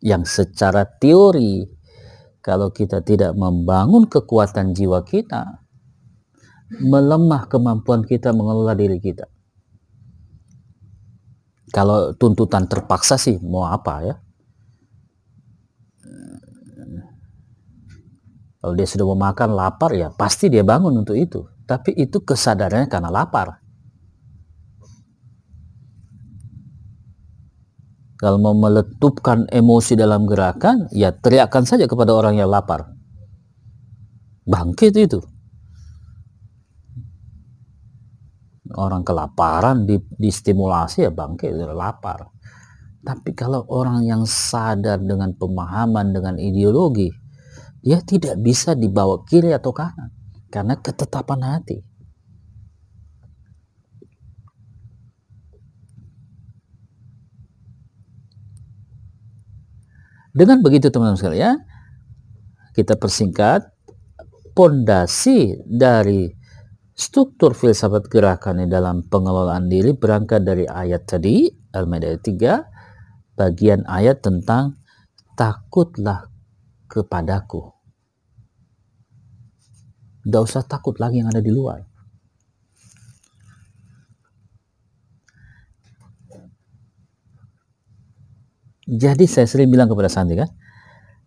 Yang secara teori, kalau kita tidak membangun kekuatan jiwa kita, melemah kemampuan kita mengelola diri kita. Kalau tuntutan terpaksa sih, mau apa ya? Kalau dia sudah memakan lapar ya pasti dia bangun untuk itu. Tapi itu kesadarannya karena lapar. Kalau mau meletupkan emosi dalam gerakan, ya teriakkan saja kepada orang yang lapar. Bangkit itu. Orang kelaparan di, distimulasi ya bangkit, lapar. Tapi kalau orang yang sadar dengan pemahaman, dengan ideologi, dia tidak bisa dibawa kiri atau kanan karena ketetapan hati. Dengan begitu teman-teman sekalian, kita persingkat pondasi dari struktur filsafat gerakan dalam pengelolaan diri berangkat dari ayat tadi, Al-Maidah 3, bagian ayat tentang takutlah kepadaku. Tidak usah takut lagi yang ada di luar. Jadi saya sering bilang kepada Santi kan,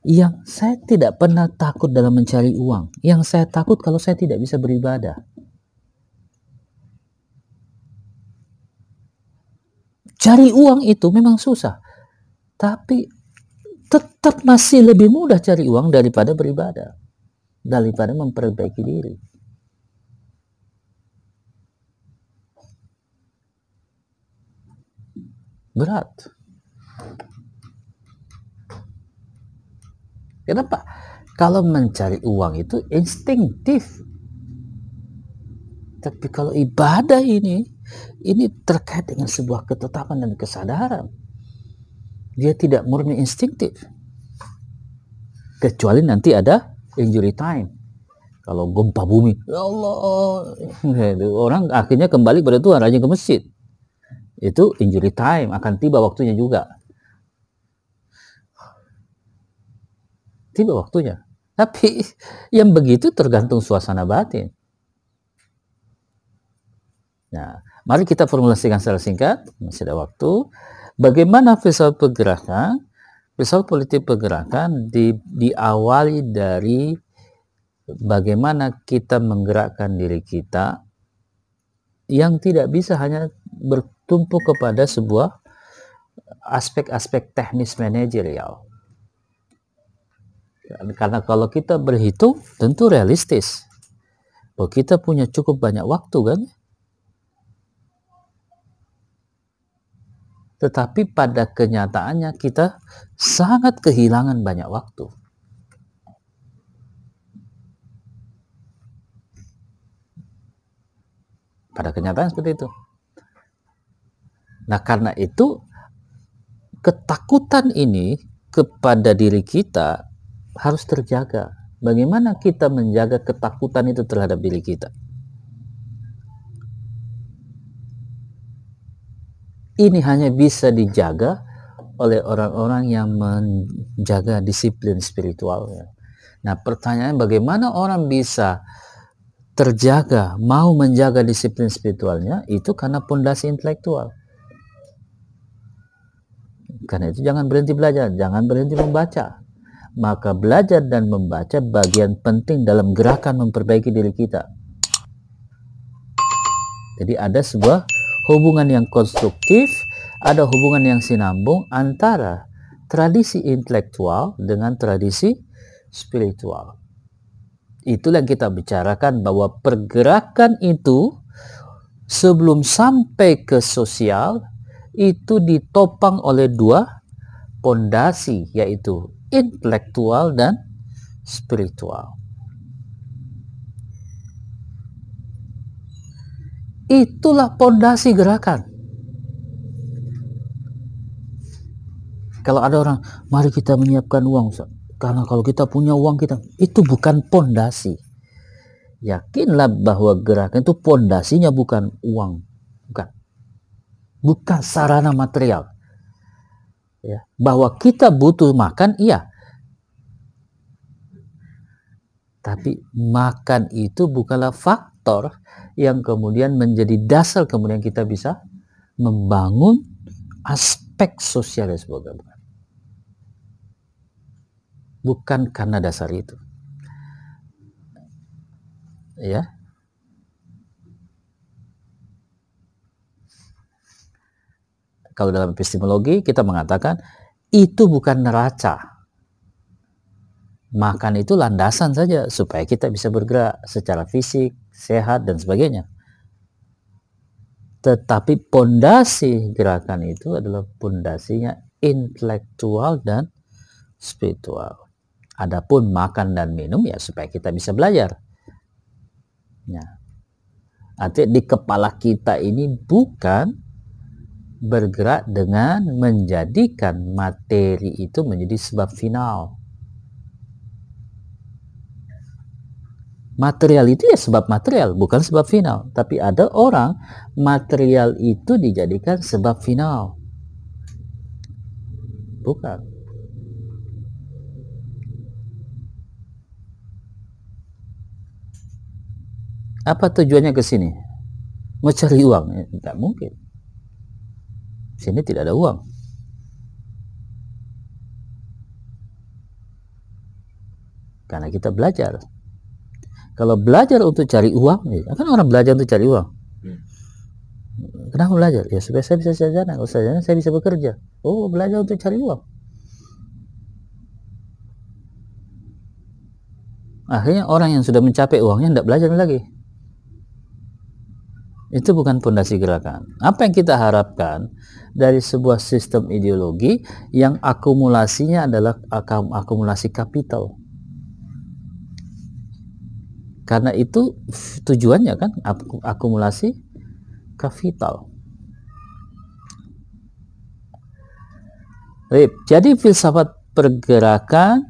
yang saya tidak pernah takut dalam mencari uang. Yang saya takut kalau saya tidak bisa beribadah. Cari uang itu memang susah. Tapi tetap masih lebih mudah cari uang daripada beribadah, daripada memperbaiki diri. Berat. Kenapa? Kalau mencari uang itu instinktif. Tapi kalau ibadah ini, ini terkait dengan sebuah ketetapan dan kesadaran dia tidak murni instinktif Kecuali nanti ada injury time. Kalau gempa bumi, ya Allah, orang akhirnya kembali pada Tuhan, rajin ke masjid. Itu injury time, akan tiba waktunya juga. Tiba waktunya. Tapi yang begitu tergantung suasana batin. Nah, mari kita formulasikan secara singkat, masih ada waktu. Bagaimana visual pergerakan? Filsafat politik pergerakan di, diawali dari bagaimana kita menggerakkan diri kita yang tidak bisa hanya bertumpu kepada sebuah aspek-aspek teknis manajerial. Ya. Karena kalau kita berhitung tentu realistis. Bahwa kita punya cukup banyak waktu kan Tetapi pada kenyataannya kita sangat kehilangan banyak waktu. Pada kenyataan seperti itu. Nah, karena itu ketakutan ini kepada diri kita harus terjaga. Bagaimana kita menjaga ketakutan itu terhadap diri kita? ini hanya bisa dijaga oleh orang-orang yang menjaga disiplin spiritualnya. Nah, pertanyaannya bagaimana orang bisa terjaga, mau menjaga disiplin spiritualnya itu karena pondasi intelektual. Karena itu jangan berhenti belajar, jangan berhenti membaca. Maka belajar dan membaca bagian penting dalam gerakan memperbaiki diri kita. Jadi ada sebuah hubungan yang konstruktif, ada hubungan yang sinambung antara tradisi intelektual dengan tradisi spiritual. Itulah yang kita bicarakan bahwa pergerakan itu sebelum sampai ke sosial itu ditopang oleh dua pondasi yaitu intelektual dan spiritual. Itulah pondasi gerakan. Kalau ada orang, mari kita menyiapkan uang, Karena kalau kita punya uang kita, itu bukan pondasi. Yakinlah bahwa gerakan itu pondasinya bukan uang, bukan. Bukan sarana material. Ya, bahwa kita butuh makan, iya. Tapi makan itu bukanlah fak faktor yang kemudian menjadi dasar kemudian kita bisa membangun aspek sosial dan sebagainya. Bukan karena dasar itu. Ya. Kalau dalam epistemologi kita mengatakan itu bukan neraca, makan itu landasan saja supaya kita bisa bergerak secara fisik, sehat dan sebagainya. Tetapi pondasi gerakan itu adalah pondasinya intelektual dan spiritual. Adapun makan dan minum ya supaya kita bisa belajar. Nah, artinya di kepala kita ini bukan bergerak dengan menjadikan materi itu menjadi sebab final material itu ya sebab material bukan sebab final tapi ada orang material itu dijadikan sebab final bukan apa tujuannya ke sini mencari uang tidak eh, mungkin sini tidak ada uang karena kita belajar kalau belajar untuk cari uang, ya, kan orang belajar untuk cari uang. Hmm. Kenapa belajar? Ya supaya saya bisa sarjana. Kalau sarjana saya bisa bekerja. Oh, belajar untuk cari uang. Akhirnya orang yang sudah mencapai uangnya tidak belajar lagi. Itu bukan fondasi gerakan. Apa yang kita harapkan dari sebuah sistem ideologi yang akumulasinya adalah akumulasi kapital. Karena itu tujuannya kan akumulasi kapital. Jadi filsafat pergerakan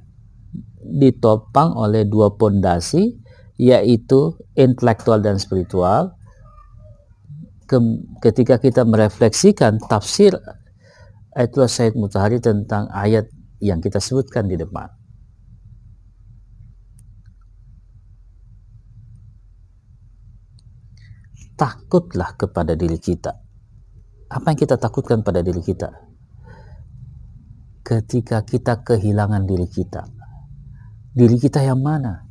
ditopang oleh dua pondasi yaitu intelektual dan spiritual. Ketika kita merefleksikan tafsir Ayatullah Said Mutahari tentang ayat yang kita sebutkan di depan. takutlah kepada diri kita. Apa yang kita takutkan pada diri kita? Ketika kita kehilangan diri kita. Diri kita yang mana?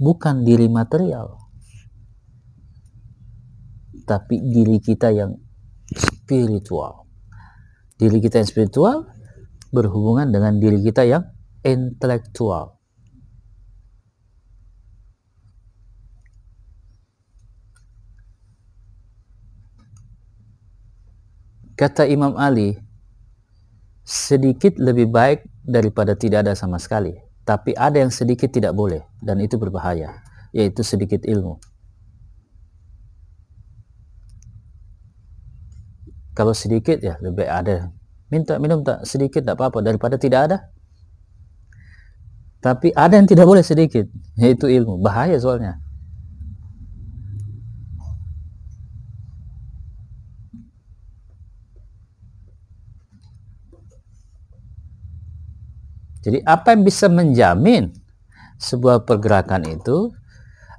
Bukan diri material. Tapi diri kita yang spiritual. Diri kita yang spiritual berhubungan dengan diri kita yang intelektual. Kata Imam Ali, sedikit lebih baik daripada tidak ada sama sekali. Tapi ada yang sedikit tidak boleh dan itu berbahaya, yaitu sedikit ilmu. Kalau sedikit ya lebih ada. Minta minum tak sedikit tak apa-apa daripada tidak ada. Tapi ada yang tidak boleh sedikit, yaitu ilmu. Bahaya soalnya. Jadi apa yang bisa menjamin sebuah pergerakan itu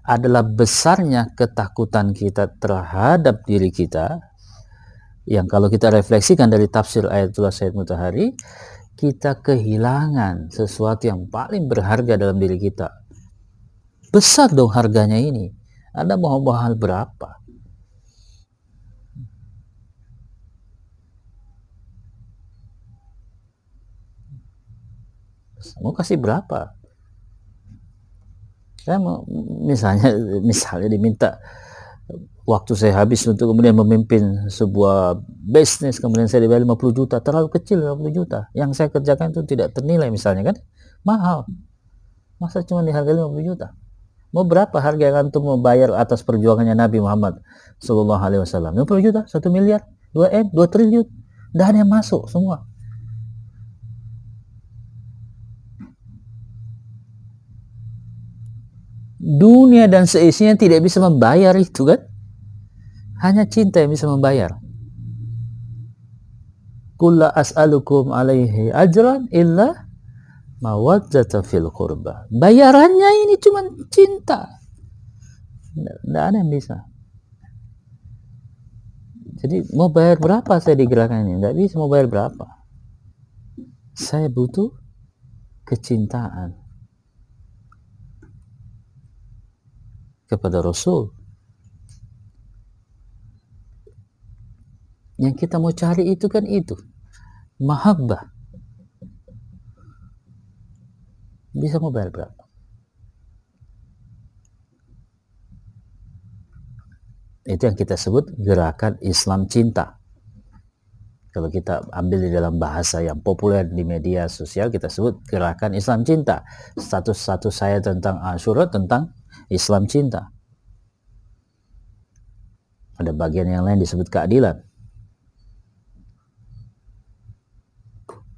adalah besarnya ketakutan kita terhadap diri kita yang kalau kita refleksikan dari tafsir ayat Ayatullah Said Mutahari kita kehilangan sesuatu yang paling berharga dalam diri kita besar dong harganya ini Anda mau mahal berapa mau kasih berapa saya mau, misalnya misalnya diminta waktu saya habis untuk kemudian memimpin sebuah bisnis kemudian saya dibayar 50 juta terlalu kecil 50 juta yang saya kerjakan itu tidak ternilai misalnya kan mahal masa cuma dihargai 50 juta mau berapa harga yang antum membayar atas perjuangannya Nabi Muhammad Shallallahu Alaihi Wasallam 50 juta 1 miliar 2 M 2 triliun dan ada yang masuk semua dunia dan seisinya tidak bisa membayar itu kan hanya cinta yang bisa membayar kulla as'alukum alaihi ajran illa mawaddata fil qurba bayarannya ini cuma cinta tidak ada yang bisa jadi mau bayar berapa saya digerakkan ini tidak bisa mau bayar berapa saya butuh kecintaan kepada Rasul. Yang kita mau cari itu kan itu. Mahabbah. Bisa mobile berapa? Itu yang kita sebut gerakan Islam cinta. Kalau kita ambil di dalam bahasa yang populer di media sosial, kita sebut gerakan Islam cinta. Status-status saya tentang Ashura tentang Islam cinta. Ada bagian yang lain disebut keadilan.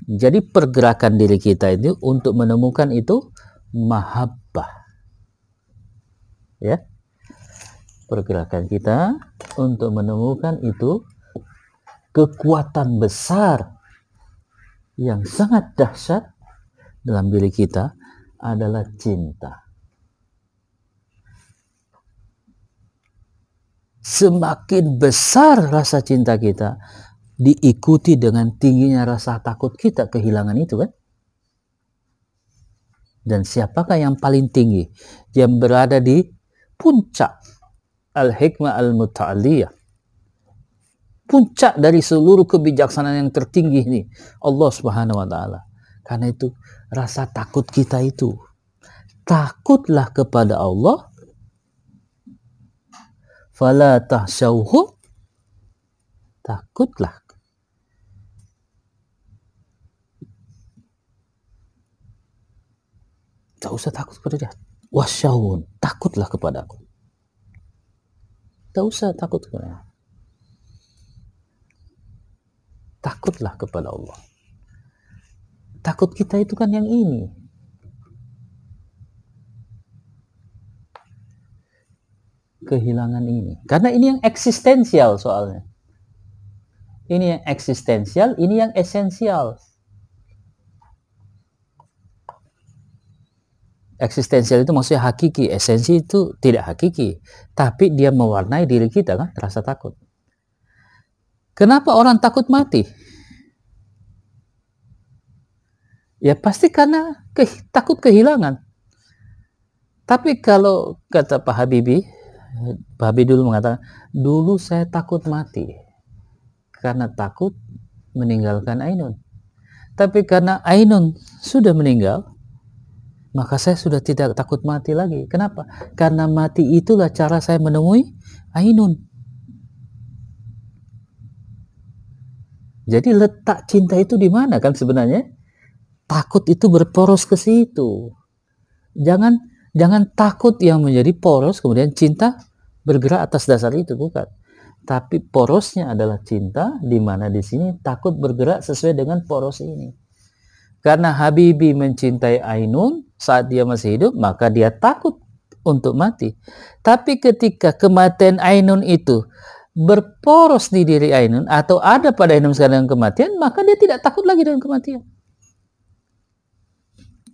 Jadi pergerakan diri kita itu untuk menemukan itu mahabbah. Ya. Pergerakan kita untuk menemukan itu kekuatan besar yang sangat dahsyat dalam diri kita adalah cinta. semakin besar rasa cinta kita diikuti dengan tingginya rasa takut kita kehilangan itu kan dan siapakah yang paling tinggi yang berada di puncak al-hikmah al-muta'aliyah puncak dari seluruh kebijaksanaan yang tertinggi ini Allah Subhanahu wa taala karena itu rasa takut kita itu takutlah kepada Allah fala tahsyauhu takutlah tak usah takut kepada dia wasyahun takutlah kepada aku tak usah takut kepada dia. takutlah kepada Allah takut kita itu kan yang ini kehilangan ini. Karena ini yang eksistensial soalnya. Ini yang eksistensial, ini yang esensial. Eksistensial itu maksudnya hakiki, esensi itu tidak hakiki, tapi dia mewarnai diri kita kan, rasa takut. Kenapa orang takut mati? Ya pasti karena ke, takut kehilangan. Tapi kalau kata Pak Habibie, Babi dulu mengatakan, dulu saya takut mati karena takut meninggalkan Ainun. Tapi karena Ainun sudah meninggal, maka saya sudah tidak takut mati lagi. Kenapa? Karena mati itulah cara saya menemui Ainun. Jadi letak cinta itu di mana kan sebenarnya? Takut itu berporos ke situ. Jangan jangan takut yang menjadi poros kemudian cinta bergerak atas dasar itu bukan tapi porosnya adalah cinta di mana di sini takut bergerak sesuai dengan poros ini. Karena Habibi mencintai Ainun saat dia masih hidup, maka dia takut untuk mati. Tapi ketika kematian Ainun itu berporos di diri Ainun atau ada pada Ainun sekarang kematian, maka dia tidak takut lagi dengan kematian.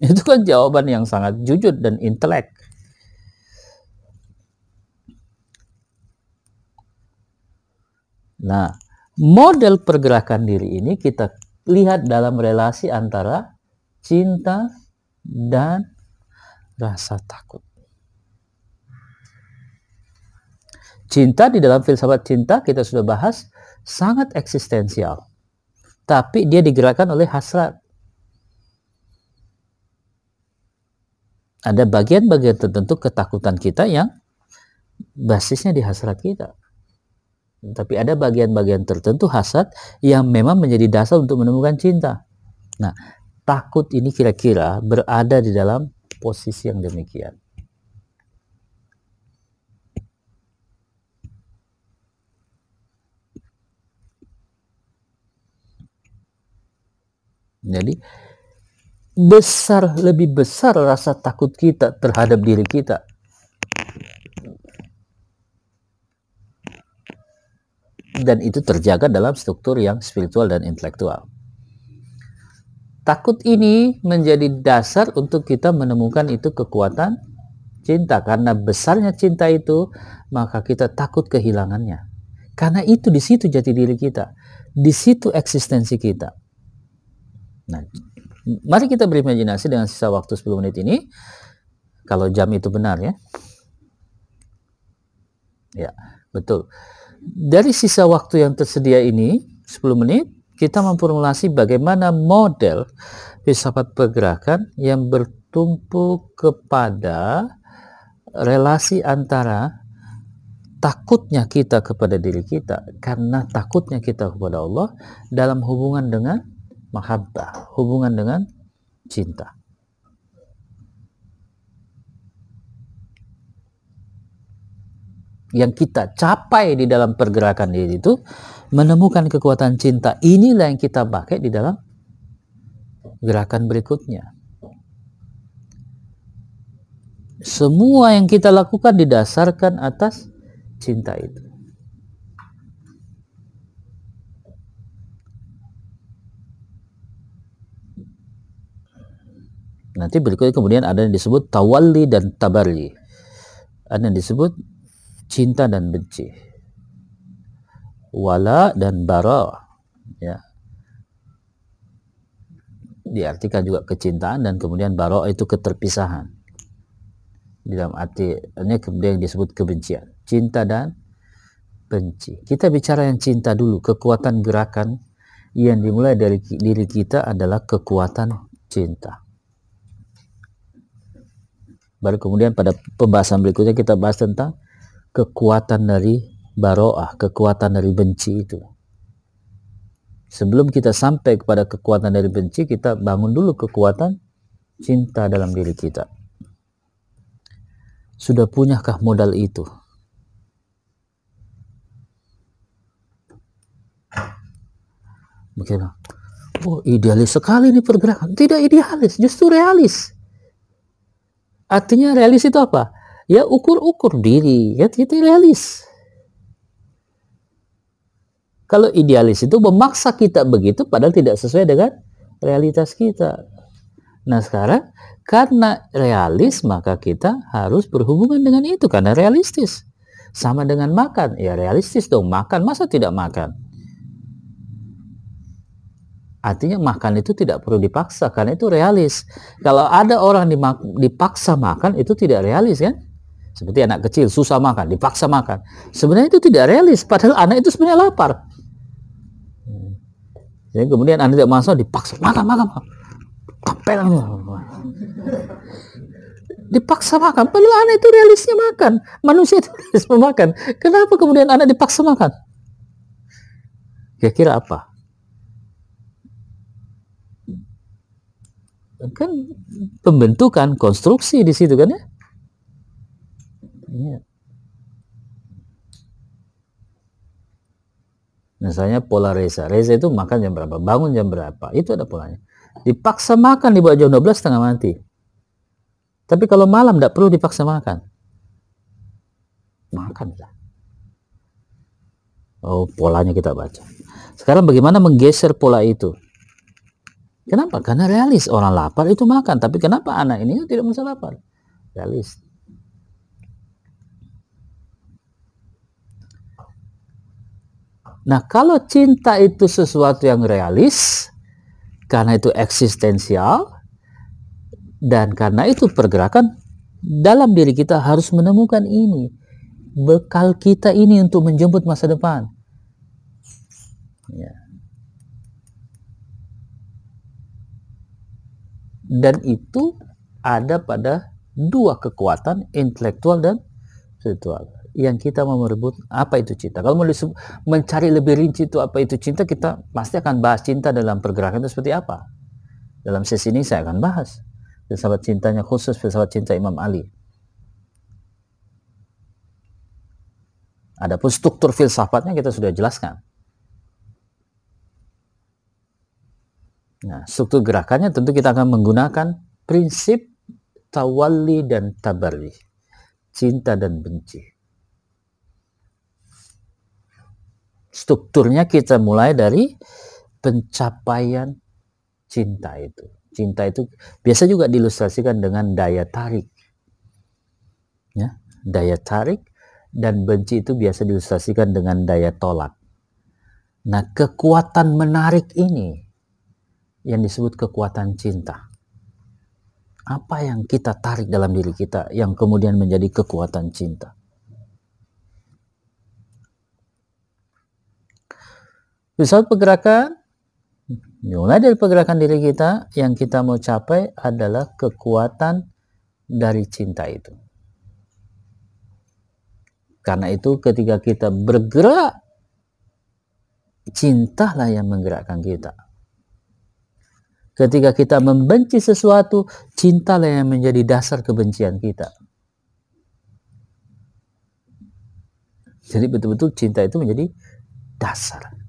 Itu kan jawaban yang sangat jujur dan intelek. Nah, model pergerakan diri ini kita lihat dalam relasi antara cinta dan rasa takut. Cinta di dalam filsafat cinta kita sudah bahas sangat eksistensial. Tapi dia digerakkan oleh hasrat. Ada bagian-bagian tertentu ketakutan kita yang basisnya di hasrat kita. Tapi ada bagian-bagian tertentu hasad yang memang menjadi dasar untuk menemukan cinta. Nah, takut ini kira-kira berada di dalam posisi yang demikian. Jadi besar lebih besar rasa takut kita terhadap diri kita dan itu terjaga dalam struktur yang spiritual dan intelektual. Takut ini menjadi dasar untuk kita menemukan itu kekuatan cinta karena besarnya cinta itu maka kita takut kehilangannya. Karena itu di situ jati diri kita, di situ eksistensi kita. Nah, mari kita berimajinasi dengan sisa waktu 10 menit ini kalau jam itu benar ya. Ya, betul dari sisa waktu yang tersedia ini 10 menit kita memformulasi bagaimana model filsafat pergerakan yang bertumpu kepada relasi antara takutnya kita kepada diri kita karena takutnya kita kepada Allah dalam hubungan dengan mahabbah, hubungan dengan cinta. yang kita capai di dalam pergerakan diri itu menemukan kekuatan cinta inilah yang kita pakai di dalam gerakan berikutnya semua yang kita lakukan didasarkan atas cinta itu nanti berikutnya kemudian ada yang disebut tawalli dan tabari ada yang disebut cinta dan benci wala dan bara ya diartikan juga kecintaan dan kemudian bara itu keterpisahan di dalam arti ini kemudian disebut kebencian cinta dan benci kita bicara yang cinta dulu kekuatan gerakan yang dimulai dari diri kita adalah kekuatan cinta baru kemudian pada pembahasan berikutnya kita bahas tentang kekuatan dari baroah, kekuatan dari benci itu. Sebelum kita sampai kepada kekuatan dari benci, kita bangun dulu kekuatan cinta dalam diri kita. Sudah punyakah modal itu? Mungkin, oh idealis sekali ini pergerakan. Tidak idealis, justru realis. Artinya realis itu apa? ya ukur-ukur diri ya kita realis kalau idealis itu memaksa kita begitu padahal tidak sesuai dengan realitas kita nah sekarang karena realis maka kita harus berhubungan dengan itu karena realistis sama dengan makan ya realistis dong makan masa tidak makan Artinya makan itu tidak perlu dipaksa karena itu realis. Kalau ada orang dipaksa makan itu tidak realis kan? Seperti anak kecil susah makan, dipaksa makan. Sebenarnya itu tidak realis, padahal anak itu sebenarnya lapar. Hmm. Jadi kemudian anak tidak masuk dipaksa makan, makan, makan. Dipaksa makan, padahal anak itu realisnya makan. Manusia itu realis memakan. Kenapa kemudian anak dipaksa makan? Kira-kira apa? Kan pembentukan konstruksi di situ kan ya? Iya. Misalnya pola reza. Reza itu makan jam berapa, bangun jam berapa. Itu ada polanya. Dipaksa makan dibawa jam 12 setengah mati. Tapi kalau malam tidak perlu dipaksa makan. Makanlah. Oh, polanya kita baca. Sekarang bagaimana menggeser pola itu? Kenapa? Karena realis orang lapar itu makan. Tapi kenapa anak ini tidak merasa lapar? Realis. Nah, kalau cinta itu sesuatu yang realis, karena itu eksistensial, dan karena itu pergerakan dalam diri kita harus menemukan ini. Bekal kita ini untuk menjemput masa depan. Ya. Dan itu ada pada dua kekuatan, intelektual dan spiritual yang kita mau merebut apa itu cinta. Kalau mau mencari lebih rinci itu apa itu cinta, kita pasti akan bahas cinta dalam pergerakan itu seperti apa. Dalam sesi ini saya akan bahas filsafat cintanya khusus filsafat cinta Imam Ali. Adapun struktur filsafatnya kita sudah jelaskan. Nah, struktur gerakannya tentu kita akan menggunakan prinsip tawali dan tabarri, cinta dan benci. strukturnya kita mulai dari pencapaian cinta itu. Cinta itu biasa juga diilustrasikan dengan daya tarik. Ya, daya tarik dan benci itu biasa diilustrasikan dengan daya tolak. Nah, kekuatan menarik ini yang disebut kekuatan cinta. Apa yang kita tarik dalam diri kita yang kemudian menjadi kekuatan cinta? Pesawat pergerakan, mulai dari pergerakan diri kita, yang kita mau capai adalah kekuatan dari cinta itu. Karena itu ketika kita bergerak, cintalah yang menggerakkan kita. Ketika kita membenci sesuatu, cintalah yang menjadi dasar kebencian kita. Jadi betul-betul cinta itu menjadi dasar.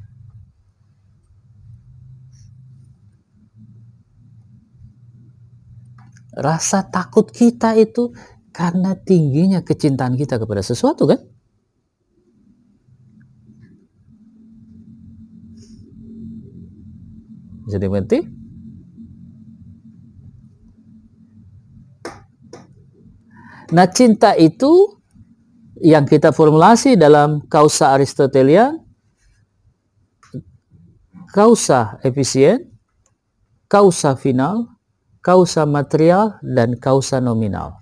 Rasa takut kita itu karena tingginya kecintaan kita kepada sesuatu kan? Jadi dimengerti? Nah cinta itu yang kita formulasi dalam kausa Aristotelia, kausa efisien, kausa final, kausa material dan kausa nominal.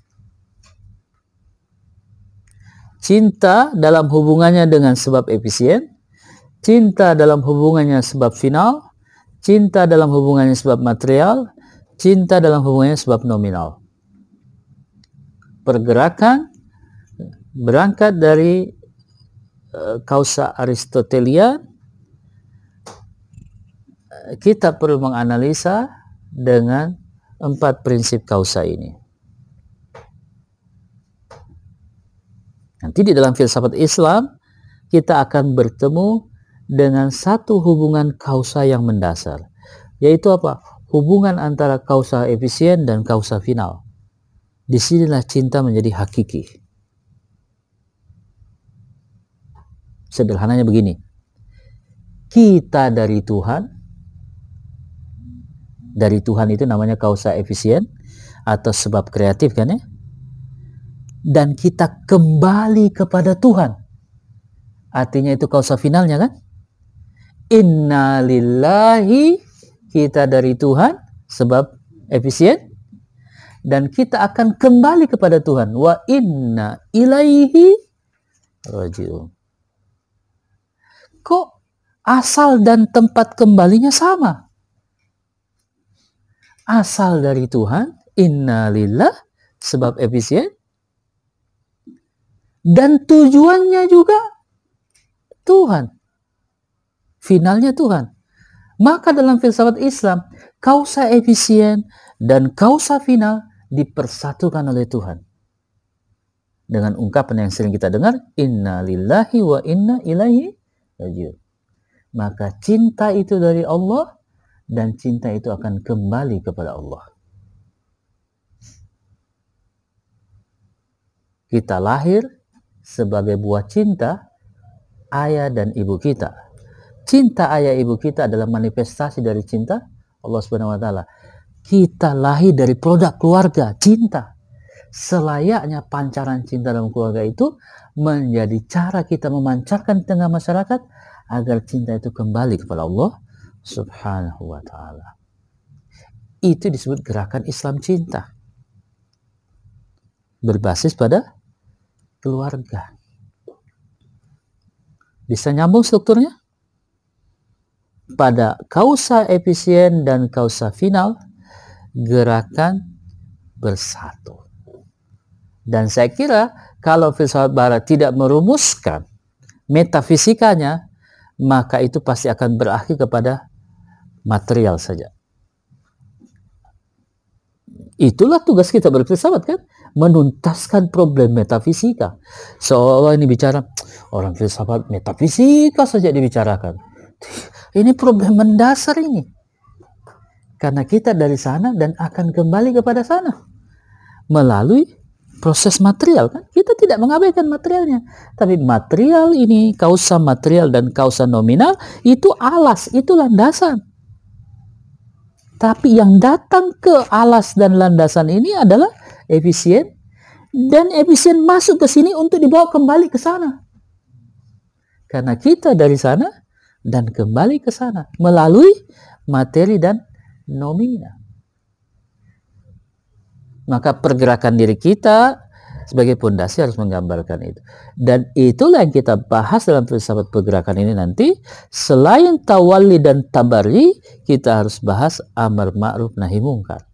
Cinta dalam hubungannya dengan sebab efisien, cinta dalam hubungannya sebab final, cinta dalam hubungannya sebab material, cinta dalam hubungannya sebab nominal. Pergerakan berangkat dari eh, kausa Aristotelian eh, kita perlu menganalisa dengan empat prinsip kausa ini. Nanti di dalam filsafat Islam kita akan bertemu dengan satu hubungan kausa yang mendasar, yaitu apa? Hubungan antara kausa efisien dan kausa final. Disinilah cinta menjadi hakiki. Sederhananya begini, kita dari Tuhan, dari Tuhan itu namanya kausa efisien atau sebab kreatif kan ya. Dan kita kembali kepada Tuhan. Artinya itu kausa finalnya kan? Innalillahi kita dari Tuhan sebab efisien dan kita akan kembali kepada Tuhan wa inna ilaihi rajiun. Kok asal dan tempat kembalinya sama? asal dari Tuhan, innalillah, sebab efisien. Dan tujuannya juga Tuhan. Finalnya Tuhan. Maka dalam filsafat Islam, kausa efisien dan kausa final dipersatukan oleh Tuhan. Dengan ungkapan yang sering kita dengar, innalillahi wa inna ilaihi rajiun. Maka cinta itu dari Allah, dan cinta itu akan kembali kepada Allah. Kita lahir sebagai buah cinta ayah dan ibu kita. Cinta ayah ibu kita adalah manifestasi dari cinta Allah Subhanahu wa taala. Kita lahir dari produk keluarga, cinta. Selayaknya pancaran cinta dalam keluarga itu menjadi cara kita memancarkan di tengah masyarakat agar cinta itu kembali kepada Allah subhanahu wa ta'ala. Itu disebut gerakan Islam cinta. Berbasis pada keluarga. Bisa nyambung strukturnya? Pada kausa efisien dan kausa final, gerakan bersatu. Dan saya kira kalau filsafat barat tidak merumuskan metafisikanya, maka itu pasti akan berakhir kepada material saja. Itulah tugas kita berfilsafat kan, menuntaskan problem metafisika. Seolah-olah ini bicara orang filsafat metafisika saja dibicarakan. Ini problem mendasar ini. Karena kita dari sana dan akan kembali kepada sana melalui proses material kan kita tidak mengabaikan materialnya tapi material ini kausa material dan kausa nominal itu alas itu landasan tapi yang datang ke alas dan landasan ini adalah efisien dan efisien masuk ke sini untuk dibawa kembali ke sana. Karena kita dari sana dan kembali ke sana melalui materi dan nomina. Maka pergerakan diri kita sebagai pondasi harus menggambarkan itu. Dan itulah yang kita bahas dalam filsafat pergerakan ini nanti. Selain tawali dan tabari, kita harus bahas amar ma'ruf nahi mungkar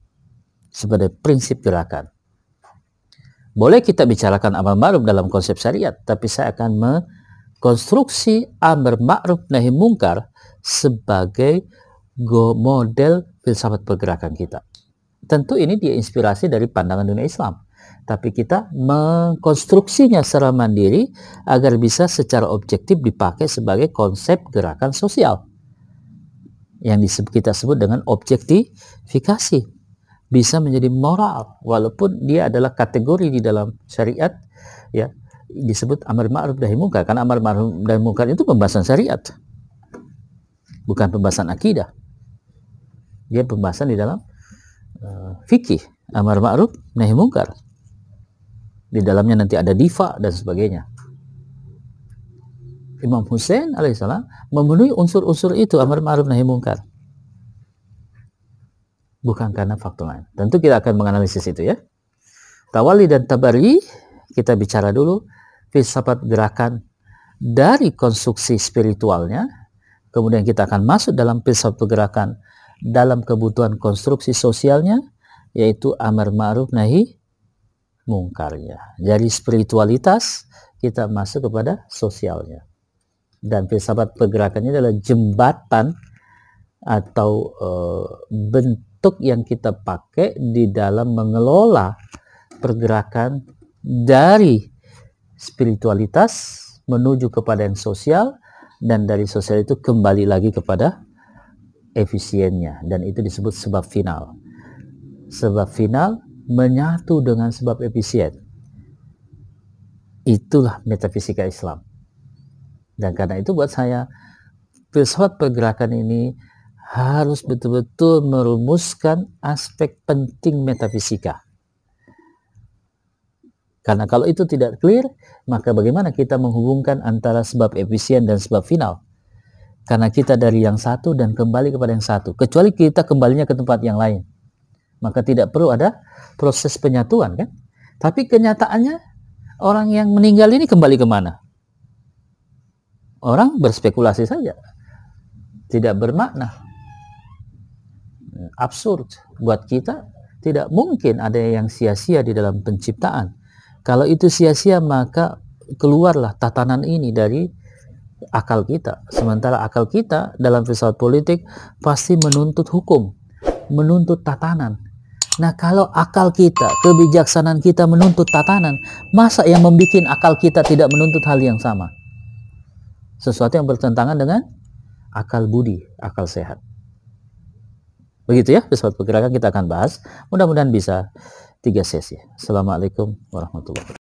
sebagai prinsip gerakan. Boleh kita bicarakan amar ma'ruf dalam konsep syariat, tapi saya akan mengkonstruksi amar ma'ruf nahi mungkar sebagai go model filsafat pergerakan kita. Tentu ini dia inspirasi dari pandangan dunia Islam tapi kita mengkonstruksinya secara mandiri agar bisa secara objektif dipakai sebagai konsep gerakan sosial yang kita sebut dengan objektifikasi bisa menjadi moral walaupun dia adalah kategori di dalam syariat ya disebut amar ma'ruf nahi munkar karena amar ma'ruf nahi munkar itu pembahasan syariat bukan pembahasan akidah dia pembahasan di dalam uh, fikih amar ma'ruf nahi munkar di dalamnya nanti ada diva dan sebagainya Imam Hussein alaihissalam memenuhi unsur-unsur itu amar ma'ruf nahi mungkar bukan karena faktor lain tentu kita akan menganalisis itu ya tawali dan tabari kita bicara dulu filsafat gerakan dari konstruksi spiritualnya kemudian kita akan masuk dalam filsafat gerakan dalam kebutuhan konstruksi sosialnya yaitu amar ma'ruf nahi mungkarnya. Dari spiritualitas kita masuk kepada sosialnya. Dan filsafat pergerakannya adalah jembatan atau uh, bentuk yang kita pakai di dalam mengelola pergerakan dari spiritualitas menuju kepada yang sosial dan dari sosial itu kembali lagi kepada efisiennya dan itu disebut sebab final. Sebab final menyatu dengan sebab efisien. Itulah metafisika Islam. Dan karena itu buat saya filsafat pergerakan ini harus betul-betul merumuskan aspek penting metafisika. Karena kalau itu tidak clear, maka bagaimana kita menghubungkan antara sebab efisien dan sebab final? Karena kita dari yang satu dan kembali kepada yang satu. Kecuali kita kembalinya ke tempat yang lain. Maka tidak perlu ada proses penyatuan kan? Tapi kenyataannya orang yang meninggal ini kembali kemana? Orang berspekulasi saja. Tidak bermakna. Absurd. Buat kita tidak mungkin ada yang sia-sia di dalam penciptaan. Kalau itu sia-sia maka keluarlah tatanan ini dari akal kita. Sementara akal kita dalam filsafat politik pasti menuntut hukum, menuntut tatanan, Nah kalau akal kita, kebijaksanaan kita menuntut tatanan, masa yang membuat akal kita tidak menuntut hal yang sama? Sesuatu yang bertentangan dengan akal budi, akal sehat. Begitu ya, pesawat pergerakan kita akan bahas. Mudah-mudahan bisa tiga sesi. Assalamualaikum warahmatullahi wabarakatuh.